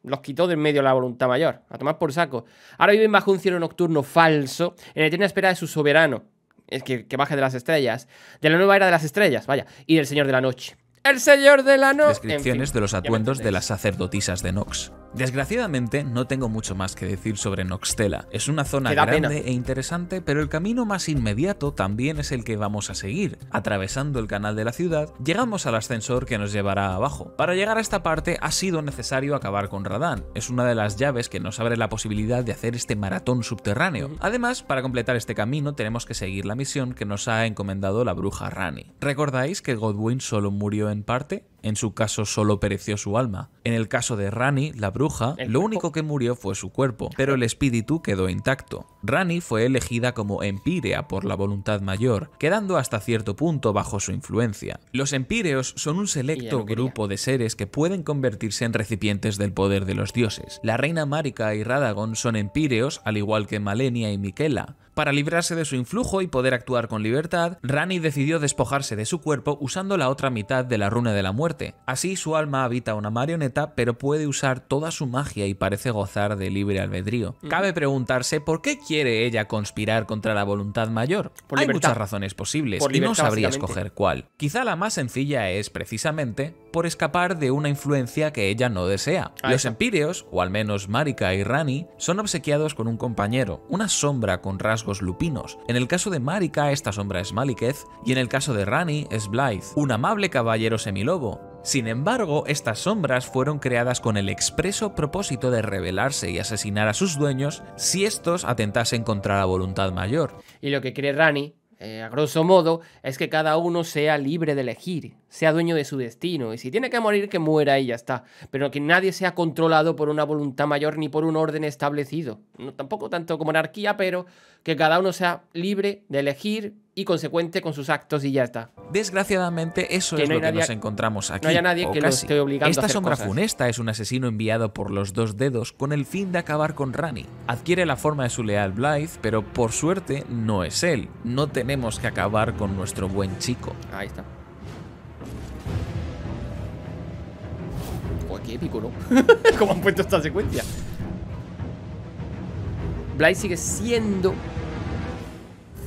Los quitó en medio la voluntad mayor. A tomar por saco. Ahora viven bajo un cielo nocturno falso, en eterna espera de su soberano es que, que baje de las estrellas, de la nueva era de las estrellas, vaya, y del Señor de la Noche. El señor de la Descripciones de los atuendos de las sacerdotisas de Nox. Desgraciadamente, no tengo mucho más que decir sobre Noxtela. Es una zona grande e interesante, pero el camino más inmediato también es el que vamos a seguir. Atravesando el canal de la ciudad, llegamos al ascensor que nos llevará abajo. Para llegar a esta parte ha sido necesario acabar con Radan, Es una de las llaves que nos abre la posibilidad de hacer este maratón subterráneo. Además, para completar este camino tenemos que seguir la misión que nos ha encomendado la bruja Rani. ¿Recordáis que Godwin solo murió en parte, en su caso solo pereció su alma. En el caso de Rani, la bruja, lo único que murió fue su cuerpo, pero el espíritu quedó intacto. Rani fue elegida como empírea por la voluntad mayor, quedando hasta cierto punto bajo su influencia. Los empíreos son un selecto grupo de seres que pueden convertirse en recipientes del poder de los dioses. La reina Marika y Radagon son empíreos, al igual que Malenia y Miquela. Para librarse de su influjo y poder actuar con libertad, Rani decidió despojarse de su cuerpo usando la otra mitad de la runa de la muerte. Así su alma habita una marioneta, pero puede usar toda su magia y parece gozar de libre albedrío. Cabe preguntarse por qué quiere ella conspirar contra la voluntad mayor. Hay muchas razones posibles y no sabría escoger cuál. Quizá la más sencilla es, precisamente, por escapar de una influencia que ella no desea. Ah, Los empíreos, o al menos Marika y Rani, son obsequiados con un compañero, una sombra con rasgos lupinos. En el caso de Marika, esta sombra es Maliketh, y en el caso de Rani es Blythe, un amable caballero semilobo, sin embargo, estas sombras fueron creadas con el expreso propósito de rebelarse y asesinar a sus dueños si estos atentasen contra la voluntad mayor. Y lo que cree Rani, eh, a grosso modo, es que cada uno sea libre de elegir, sea dueño de su destino. Y si tiene que morir, que muera y ya está. Pero que nadie sea controlado por una voluntad mayor ni por un orden establecido. No, tampoco tanto como anarquía, pero que cada uno sea libre de elegir y consecuente con sus actos y ya está. Desgraciadamente, eso es lo que nos encontramos aquí. No haya nadie que lo esté obligando Esta a hacer sombra funesta es un asesino enviado por los dos dedos con el fin de acabar con Rani. Adquiere la forma de su leal Blythe, pero por suerte no es él. No tenemos que acabar con nuestro buen chico. Ahí está. épico, ¿no? Como han puesto esta secuencia? sigue siendo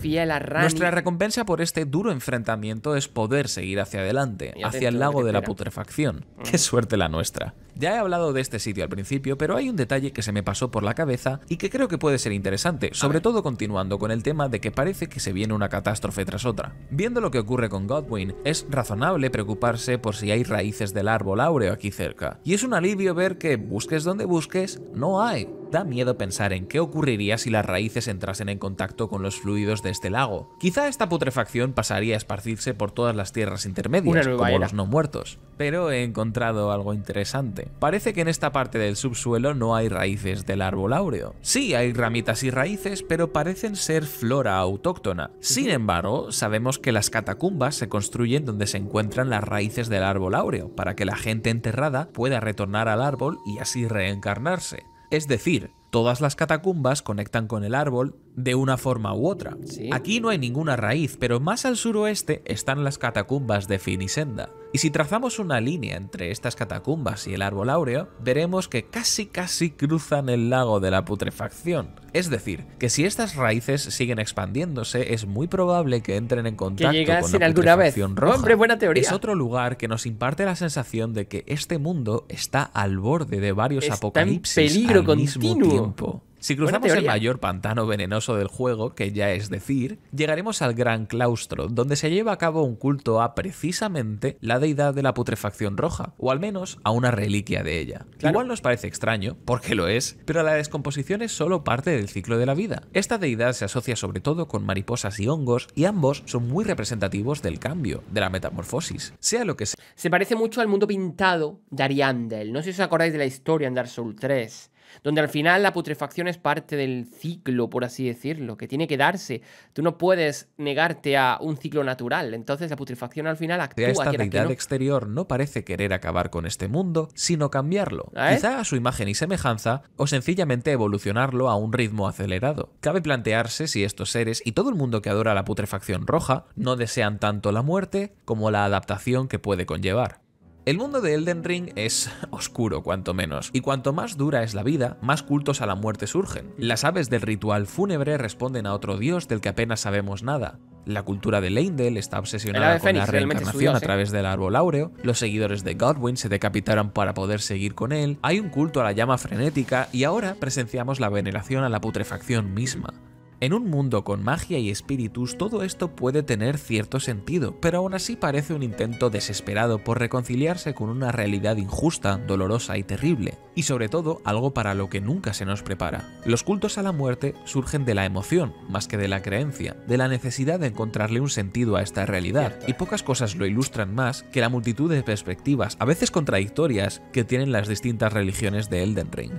fiel a Nuestra recompensa por este duro enfrentamiento es poder seguir hacia adelante, hacia el lago de la putrefacción. Qué suerte la nuestra. Ya he hablado de este sitio al principio, pero hay un detalle que se me pasó por la cabeza y que creo que puede ser interesante, sobre todo continuando con el tema de que parece que se viene una catástrofe tras otra. Viendo lo que ocurre con Godwin, es razonable preocuparse por si hay raíces del árbol áureo aquí cerca. Y es un alivio ver que, busques donde busques, no hay. Da miedo pensar en qué ocurriría si las raíces entrasen en contacto con los fluidos de este lago. Quizá esta putrefacción pasaría a esparcirse por todas las tierras intermedias, como los no muertos. Pero he encontrado algo interesante. Parece que en esta parte del subsuelo no hay raíces del árbol áureo. Sí, hay ramitas y raíces, pero parecen ser flora autóctona. Sin embargo, sabemos que las catacumbas se construyen donde se encuentran las raíces del árbol áureo, para que la gente enterrada pueda retornar al árbol y así reencarnarse. Es decir, todas las catacumbas conectan con el árbol de una forma u otra. Aquí no hay ninguna raíz, pero más al suroeste están las catacumbas de Finisenda. Y si trazamos una línea entre estas catacumbas y el árbol áureo, veremos que casi casi cruzan el lago de la putrefacción. Es decir, que si estas raíces siguen expandiéndose, es muy probable que entren en contacto con la alguna vez. roja. Hombre, buena teoría. Es otro lugar que nos imparte la sensación de que este mundo está al borde de varios está apocalipsis en peligro al continuo. tiempo. Si cruzamos el mayor pantano venenoso del juego, que ya es decir, llegaremos al Gran Claustro, donde se lleva a cabo un culto a precisamente la deidad de la putrefacción roja, o al menos a una reliquia de ella. Igual nos parece extraño, porque lo es, pero la descomposición es solo parte del ciclo de la vida. Esta deidad se asocia sobre todo con mariposas y hongos, y ambos son muy representativos del cambio, de la metamorfosis, sea lo que sea. Se parece mucho al mundo pintado de Ariandel. No sé si os acordáis de la historia en Dark Souls 3 donde al final la putrefacción es parte del ciclo, por así decirlo, que tiene que darse. Tú no puedes negarte a un ciclo natural, entonces la putrefacción al final actúa. Esta deidad exterior no parece querer acabar con este mundo, sino cambiarlo, ¿Eh? quizá a su imagen y semejanza, o sencillamente evolucionarlo a un ritmo acelerado. Cabe plantearse si estos seres y todo el mundo que adora la putrefacción roja no desean tanto la muerte como la adaptación que puede conllevar. El mundo de Elden Ring es oscuro, cuanto menos, y cuanto más dura es la vida, más cultos a la muerte surgen. Las aves del ritual fúnebre responden a otro dios del que apenas sabemos nada. La cultura de Leyndell está obsesionada con la reencarnación a través del árbol áureo, los seguidores de Godwin se decapitaron para poder seguir con él, hay un culto a la llama frenética y ahora presenciamos la veneración a la putrefacción misma. En un mundo con magia y espíritus todo esto puede tener cierto sentido, pero aún así parece un intento desesperado por reconciliarse con una realidad injusta, dolorosa y terrible, y sobre todo algo para lo que nunca se nos prepara. Los cultos a la muerte surgen de la emoción, más que de la creencia, de la necesidad de encontrarle un sentido a esta realidad, y pocas cosas lo ilustran más que la multitud de perspectivas, a veces contradictorias, que tienen las distintas religiones de Elden Ring.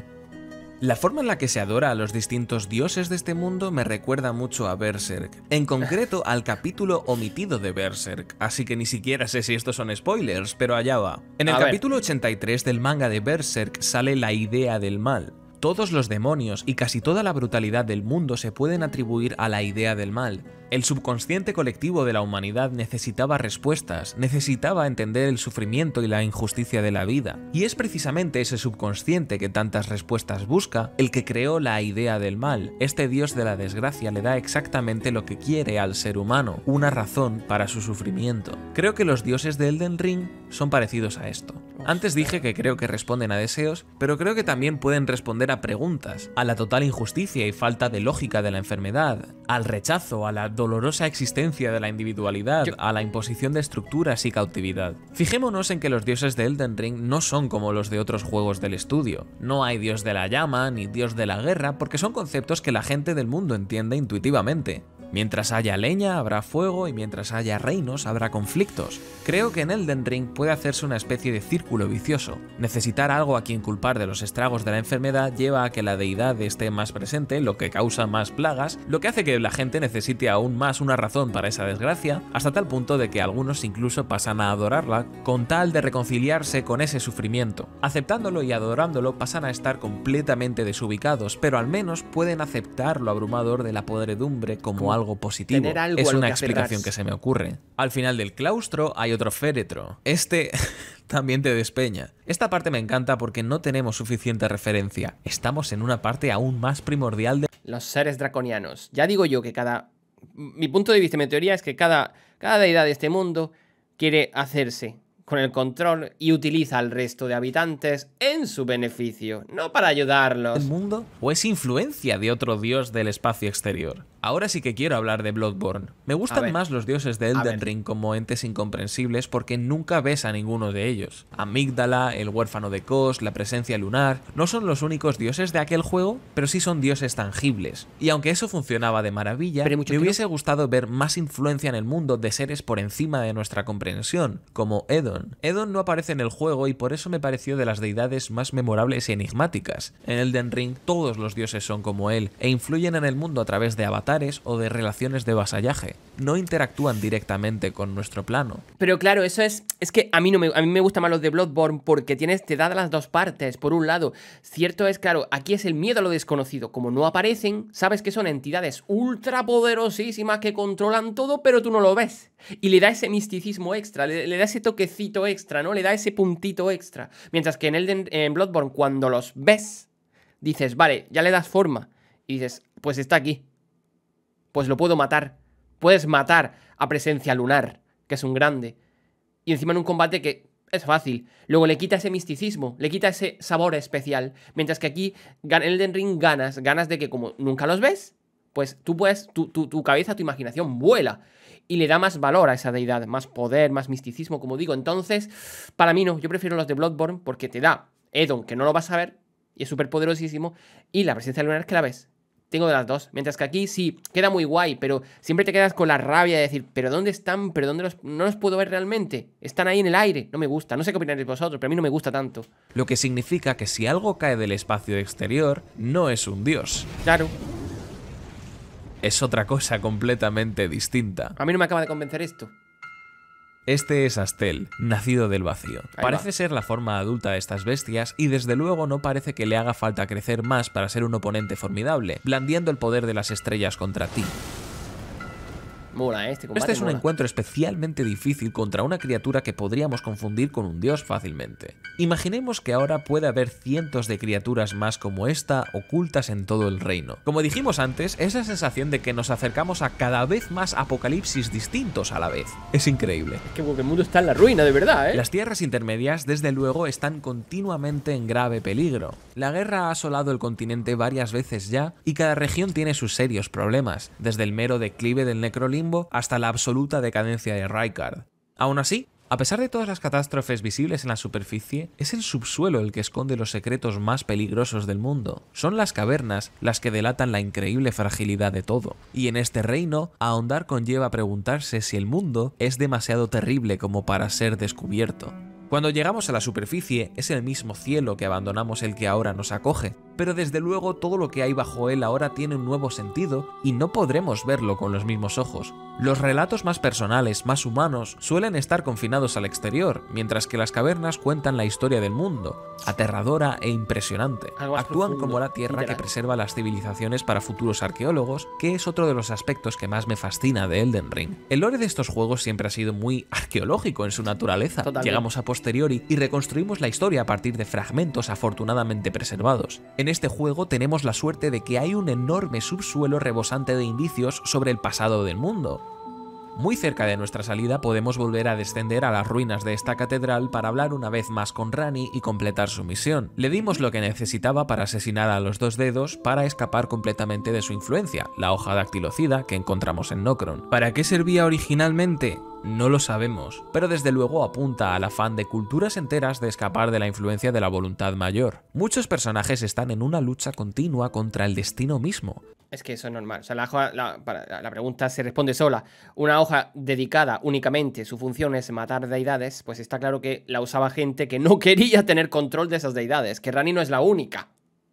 La forma en la que se adora a los distintos dioses de este mundo me recuerda mucho a Berserk, en concreto al capítulo omitido de Berserk, así que ni siquiera sé si estos son spoilers, pero allá va. En el capítulo 83 del manga de Berserk sale la idea del mal, todos los demonios y casi toda la brutalidad del mundo se pueden atribuir a la idea del mal, el subconsciente colectivo de la humanidad necesitaba respuestas, necesitaba entender el sufrimiento y la injusticia de la vida, y es precisamente ese subconsciente que tantas respuestas busca el que creó la idea del mal. Este dios de la desgracia le da exactamente lo que quiere al ser humano, una razón para su sufrimiento. Creo que los dioses de Elden Ring son parecidos a esto. Antes dije que creo que responden a deseos, pero creo que también pueden responder a preguntas, a la total injusticia y falta de lógica de la enfermedad, al rechazo, a la dolorosa existencia de la individualidad, a la imposición de estructuras y cautividad. Fijémonos en que los dioses de Elden Ring no son como los de otros juegos del estudio. No hay dios de la llama ni dios de la guerra porque son conceptos que la gente del mundo entiende intuitivamente. Mientras haya leña habrá fuego y mientras haya reinos habrá conflictos. Creo que en Elden Ring puede hacerse una especie de círculo vicioso. Necesitar algo a quien culpar de los estragos de la enfermedad lleva a que la deidad esté más presente, lo que causa más plagas, lo que hace que la gente necesite aún más una razón para esa desgracia, hasta tal punto de que algunos incluso pasan a adorarla con tal de reconciliarse con ese sufrimiento. Aceptándolo y adorándolo pasan a estar completamente desubicados, pero al menos pueden aceptar lo abrumador de la podredumbre como algo positivo. es una explicación que se me ocurre. Al final del claustro hay otro féretro. Este también te despeña. Esta parte me encanta porque no tenemos suficiente referencia. Estamos en una parte aún más primordial de... Los seres draconianos. Ya digo yo que cada... Mi punto de vista, mi teoría es que cada, cada deidad de este mundo quiere hacerse con el control y utiliza al resto de habitantes en su beneficio, no para ayudarlos. ¿El mundo? ¿O es influencia de otro dios del espacio exterior? Ahora sí que quiero hablar de Bloodborne. Me gustan más los dioses de Elden Ring como entes incomprensibles porque nunca ves a ninguno de ellos. Amígdala, el huérfano de Kos, la presencia lunar, no son los únicos dioses de aquel juego, pero sí son dioses tangibles. Y aunque eso funcionaba de maravilla, me hubiese gustado ver más influencia en el mundo de seres por encima de nuestra comprensión, como Edon. Edon no aparece en el juego y por eso me pareció de las deidades más memorables y enigmáticas. En Elden Ring todos los dioses son como él e influyen en el mundo a través de avatares o de relaciones de vasallaje. No interactúan directamente con nuestro plano. Pero claro, eso es. Es que a mí, me, gusta más los de Bloodborne porque tienes, te da las dos partes. Por un lado, cierto es, claro, aquí es el miedo a lo desconocido. Como no aparecen, sabes que son entidades ultra poderosísimas que controlan todo, pero tú no lo ves. Y le da ese misticismo extra, le, da ese toquecito extra, ¿no? Le da ese puntito extra. Mientras que en, el en Bloodborne, cuando los ves, dices, vale, ya le das forma. Y dices, pues está aquí. Pues lo puedo matar. Puedes matar a Presencia Lunar, que es un grande. Y encima en un combate que es fácil. Luego le quita ese misticismo, le quita ese sabor especial. Mientras que aquí en Elden Ring ganas, ganas de que como nunca los ves, pues tú puedes, tu, tu, cabeza, tu imaginación vuela. Y le da más valor a esa deidad, más poder, más misticismo, como digo. Entonces, para mí no, yo prefiero los de Bloodborne porque te da Edon, que no lo vas a ver, y es súper poderosísimo, y la presencia lunar que la ves tengo de las dos. Mientras que aquí sí, queda muy guay, pero siempre te quedas con la rabia de decir, pero ¿dónde están? ¿Pero dónde los, no los puedo ver realmente? Están ahí en el aire. No me gusta. No sé qué opináis vosotros, pero a mí no me gusta tanto. Lo que significa que si algo cae del espacio exterior, no es un dios. Claro es otra cosa completamente distinta. A mí no me acaba de convencer esto. Este es Astel, nacido del vacío. parece ser la forma adulta de estas bestias y desde luego no parece que le haga falta crecer más para ser un oponente formidable, blandiendo el poder de las estrellas contra ti. ¿eh? Este, este es un encuentro especialmente difícil contra una criatura que podríamos confundir con un dios fácilmente. Imaginemos que ahora puede haber cientos de criaturas más como esta ocultas en todo el reino. Como dijimos antes, esa sensación de que nos acercamos a cada vez más apocalipsis distintos a la vez. Es increíble. Es que mundo está en la ruina, de verdad, ¿eh? Las tierras intermedias, desde luego, están continuamente en grave peligro. La guerra ha asolado el continente varias veces ya y cada región tiene sus serios problemas, desde el mero declive del Necrolim hasta la absoluta decadencia de Raikard. Aún así, a pesar de todas las catástrofes visibles en la superficie, es el subsuelo el que esconde los secretos más peligrosos del mundo. Son las cavernas las que delatan la increíble fragilidad de todo. Y en este reino, ahondar conlleva preguntarse si el mundo es demasiado terrible como para ser descubierto. Cuando llegamos a la superficie es el mismo cielo que abandonamos el que ahora nos acoge, pero desde luego todo lo que hay bajo él ahora tiene un nuevo sentido y no podremos verlo con los mismos ojos. Los relatos más personales, más humanos, suelen estar confinados al exterior, mientras que las cavernas cuentan la historia del mundo, aterradora e impresionante. Actúan como la tierra que preserva las civilizaciones para futuros arqueólogos, que es otro de los aspectos que más me fascina de Elden Ring. El lore de estos juegos siempre ha sido muy arqueológico en su naturaleza. Llegamos a y reconstruimos la historia a partir de fragmentos afortunadamente preservados. En este juego tenemos la suerte de que hay un enorme subsuelo rebosante de indicios sobre el pasado del mundo, muy cerca de nuestra salida podemos volver a descender a las ruinas de esta catedral para hablar una vez más con Rani y completar su misión. Le dimos lo que necesitaba para asesinar a los dos dedos para escapar completamente de su influencia, la hoja dactilocida que encontramos en Nocron. ¿Para qué servía originalmente? No lo sabemos, pero desde luego apunta al afán de culturas enteras de escapar de la influencia de la voluntad mayor. Muchos personajes están en una lucha continua contra el destino mismo, es que eso es normal. la, pregunta se responde sola. Una hoja dedicada únicamente, su función es matar deidades, pues está claro que la usaba gente que no quería tener control de esas deidades. Que Rani no es la única,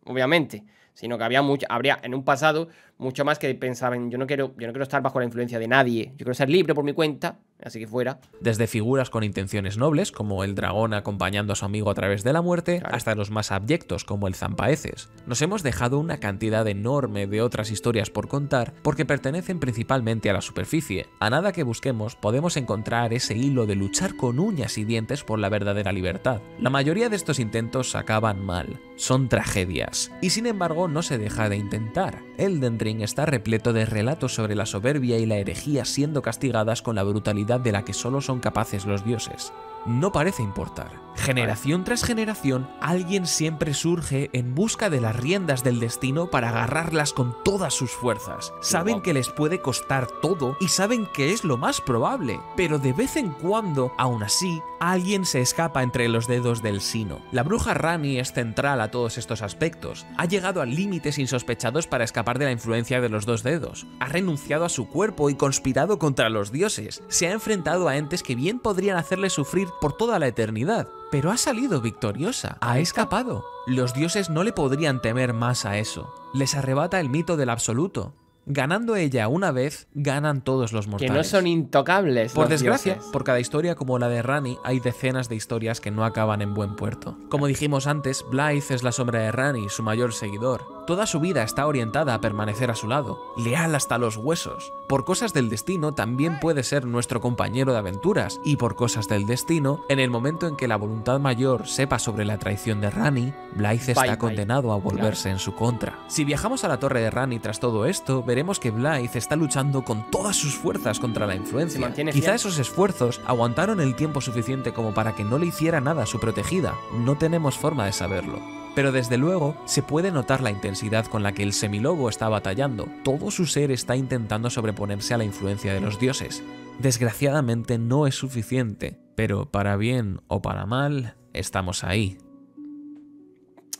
obviamente, sino que había habría en un pasado mucho más que pensaban, yo no quiero, yo no quiero estar bajo la influencia de nadie, yo quiero ser libre por mi cuenta, así que fuera. Desde figuras con intenciones nobles, como el dragón acompañando a su amigo a través de la muerte, hasta los más abyectos, como el zampaeces. Nos hemos dejado una cantidad enorme de otras historias por contar, porque pertenecen principalmente a la superficie. A nada que busquemos, podemos encontrar ese hilo de luchar con uñas y dientes por la verdadera libertad. La mayoría de estos intentos acaban mal, son tragedias, y sin embargo no se deja de intentar. Elden Ring está repleto de relatos sobre la soberbia y la herejía siendo castigadas con la brutalidad de la que solo son capaces los dioses no parece importar. Generación tras generación, alguien siempre surge en busca de las riendas del destino para agarrarlas con todas sus fuerzas. Saben que les puede costar todo y saben que es lo más probable, pero de vez en cuando, aún así, alguien se escapa entre los dedos del sino. La bruja Rani es central a todos estos aspectos. Ha llegado a límites insospechados para escapar de la influencia de los dos dedos. Ha renunciado a su cuerpo y conspirado contra los dioses. Se ha enfrentado a entes que bien podrían hacerle sufrir por toda la eternidad, pero ha salido victoriosa, ha escapado. Los dioses no le podrían temer más a eso. Les arrebata el mito del absoluto, Ganando ella una vez, ganan todos los mortales. Que no son intocables. Por desgracia, por cada historia como la de Rani, hay decenas de historias que no acaban en buen puerto. Como dijimos antes, Blythe es la sombra de Rani, su mayor seguidor. Toda su vida está orientada a permanecer a su lado, leal hasta los huesos por cosas del destino también puede ser nuestro compañero de aventuras, y por cosas del destino, en el momento en que la voluntad mayor sepa sobre la traición de Rani, Blythe está condenado a volverse en su contra. Si viajamos a la torre de Rani tras todo esto, veremos que Blythe está luchando con todas sus fuerzas contra la influencia. Quizá esos esfuerzos aguantaron el tiempo suficiente como para que no le hiciera nada a su protegida. No tenemos forma de saberlo. Pero desde luego se puede notar la intensidad con la que el semilobo está batallando, todo su ser está intentando sobreponerse a la influencia de los dioses. Desgraciadamente no es suficiente, pero para bien o para mal, estamos ahí.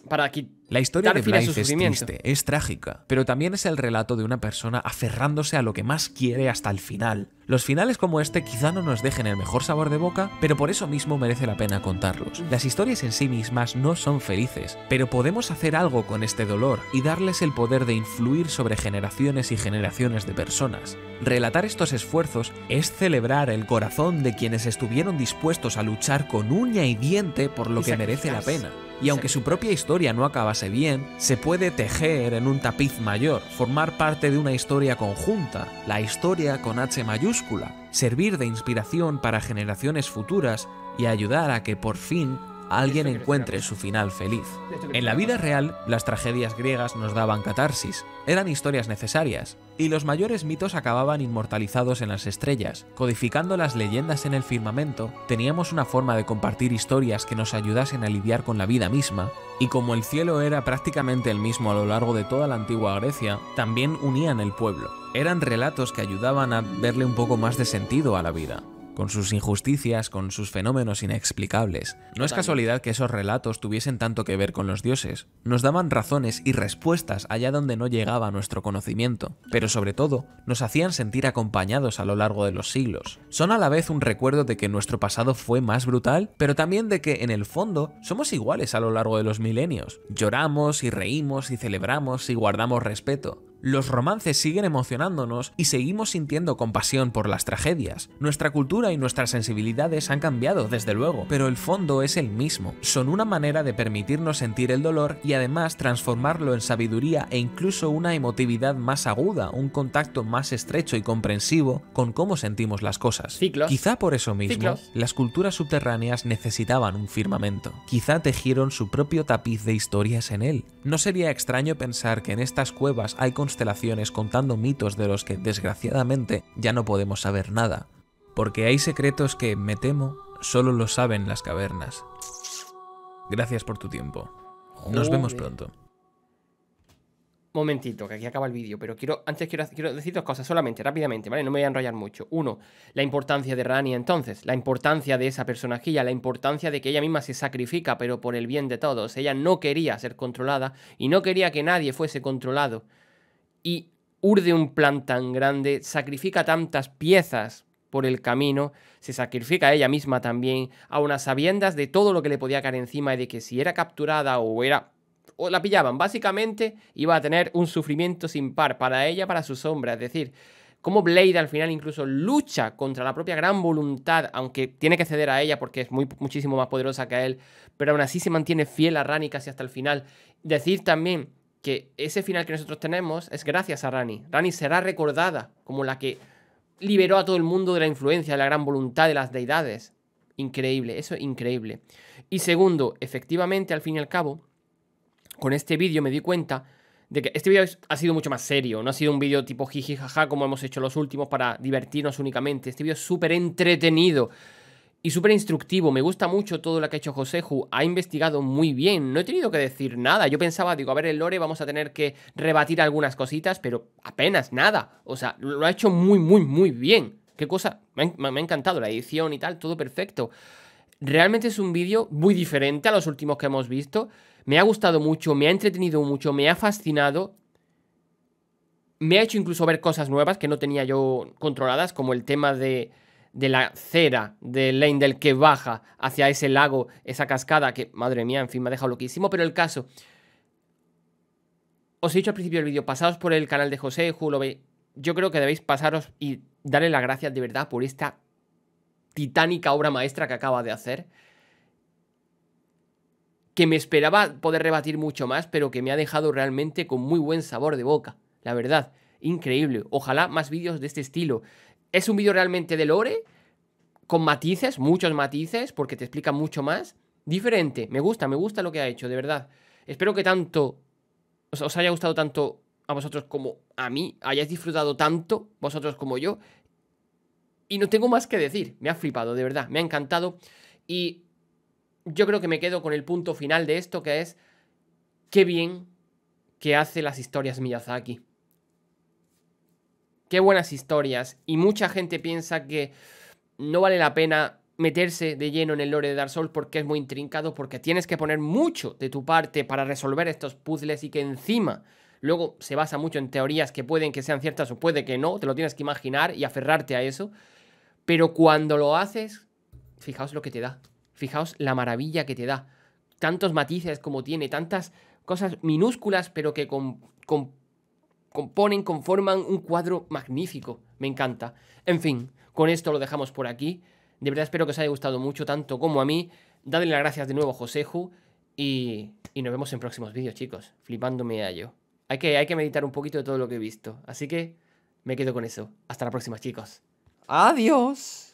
Para aquí la historia de Blythe es triste, es trágica, pero también es el relato de una persona aferrándose a lo que más quiere hasta el final. Los finales como este quizá no nos dejen el mejor sabor de boca, pero por eso mismo merece la pena contarlos. Las historias en sí mismas no son felices, pero podemos hacer algo con este dolor y darles el poder de influir sobre generaciones y generaciones de personas. Relatar estos esfuerzos es celebrar el corazón de quienes estuvieron dispuestos a luchar con uña y diente por lo que merece la pena y aunque su propia historia no acabase bien, se puede tejer en un tapiz mayor, formar parte de una historia conjunta, la historia con H mayúscula, servir de inspiración para generaciones futuras y ayudar a que por fin alguien encuentre su final feliz. En la vida real, las tragedias griegas nos daban catarsis, eran historias necesarias, y los mayores mitos acababan inmortalizados en las estrellas. Codificando las leyendas en el firmamento, teníamos una forma de compartir historias que nos ayudasen a lidiar con la vida misma, y como el cielo era prácticamente el mismo a lo largo de toda la antigua Grecia, también unían el pueblo. Eran relatos que ayudaban a verle un poco más de sentido a la vida con sus injusticias, con sus fenómenos inexplicables. No es casualidad que esos relatos tuviesen tanto que ver con los dioses. Nos daban razones y respuestas allá donde no llegaba nuestro conocimiento, pero sobre todo nos hacían sentir acompañados a lo largo de los siglos. Son a la vez un recuerdo de que nuestro pasado fue más brutal, pero también de que en el fondo somos iguales a lo largo de los milenios. Lloramos y reímos y celebramos y guardamos respeto. Los romances siguen emocionándonos y seguimos sintiendo compasión por las tragedias. Nuestra cultura y nuestras sensibilidades han cambiado, desde luego, pero el fondo es el mismo. Son una manera de permitirnos sentir el dolor y además transformarlo en sabiduría e incluso una emotividad más aguda, un contacto más estrecho y comprensivo con cómo sentimos las cosas. Quizá por eso mismo, las culturas subterráneas necesitaban un firmamento. Quizá tejieron su propio tapiz de historias en él. No sería extraño pensar que en estas cuevas hay constelaciones contando mitos de los que, desgraciadamente, ya no podemos saber nada porque hay secretos que, me temo, solo lo saben las cavernas. Gracias por tu tiempo. Nos vemos pronto. Momentito, que aquí acaba el vídeo, pero quiero antes quiero, quiero, decir dos cosas solamente, rápidamente, ¿vale? No me voy a enrollar mucho. Uno, la importancia de Rani entonces, la importancia de esa personajilla, la importancia de que ella misma se sacrifica, pero por el bien de todos. Ella no quería ser controlada y no quería que nadie fuese controlado. Y urde un plan tan grande, sacrifica tantas piezas por el camino, se sacrifica ella misma también, a unas sabiendas de todo lo que le podía caer encima y de que si era capturada o era o la pillaban, básicamente iba a tener un sufrimiento sin par para ella, para su sombra, es decir, como Blade al final incluso lucha contra la propia gran voluntad, aunque tiene que ceder a ella porque es muchísimo más poderosa que él, pero aún así se mantiene fiel a Rani casi hasta el final. Decir también que ese final que nosotros tenemos es gracias a Rani. Rani será recordada como la que liberó a todo el mundo de la influencia, de la gran voluntad de las deidades. Increíble, eso es increíble. Y segundo, efectivamente, al fin y al cabo, con este vídeo me di cuenta de que este vídeo ha sido mucho más serio, no ha sido un vídeo tipo jiji jaja como hemos hecho los últimos para divertirnos únicamente. Este vídeo es súper entretenido y súper instructivo. Me gusta mucho todo lo que ha hecho Joseju. Ha investigado muy bien. No he tenido que decir nada. Yo pensaba, digo, a ver, el lore vamos a tener que rebatir algunas cositas, pero apenas nada. O sea, lo ha hecho muy, muy, muy bien. Qué cosa. Me me ha encantado la edición y tal, todo perfecto. Realmente es un vídeo muy diferente a los últimos que hemos visto. Me ha gustado mucho, me ha entretenido mucho, me ha fascinado me ha hecho incluso ver cosas nuevas que no tenía yo controladas, como el tema de de la cera de del que baja hacia ese lago, esa cascada que, madre mía, en fin, me ha dejado loquísimo, pero el caso... Os he dicho al principio del vídeo, pasaos por el canal de José julio yo creo que debéis pasaros y darle las gracias de verdad por esta titánica obra maestra que acaba de hacer, que me esperaba poder rebatir mucho más, pero que me ha dejado realmente con muy buen sabor de boca, la verdad increíble. Ojalá más vídeos de este estilo. Es un vídeo realmente de lore, con matices, muchos matices, porque te explica mucho más. Diferente, me gusta, me gusta lo que ha hecho, de verdad. Espero que tanto os, haya gustado tanto a vosotros como a mí, hayáis disfrutado tanto, vosotros como yo. Y no tengo más que decir, me ha flipado, de verdad, me ha encantado. Y yo creo que me quedo con el punto final de esto, que es qué bien que hace las historias Miyazaki qué buenas historias. Y mucha gente piensa que no vale la pena meterse de lleno en el lore de Dark Souls porque es muy intrincado, porque tienes que poner mucho de tu parte para resolver estos puzzles y que encima luego se basa mucho en teorías que pueden que sean ciertas o puede que no, te lo tienes que imaginar y aferrarte a eso. Pero cuando lo haces, fijaos lo que te da, fijaos la maravilla que te da, tantos matices como tiene, tantas cosas minúsculas pero que con, con componen, conforman un cuadro magnífico. Me encanta. En fin, con esto lo dejamos por aquí. De verdad espero que os haya gustado mucho, tanto como a mí. Dadle las gracias de nuevo a Joseju y, y nos vemos en próximos vídeos, chicos. Flipándome a yo. Hay que, hay que meditar un poquito de todo lo que he visto. Así que me quedo con eso. Hasta la próxima, chicos. Adiós.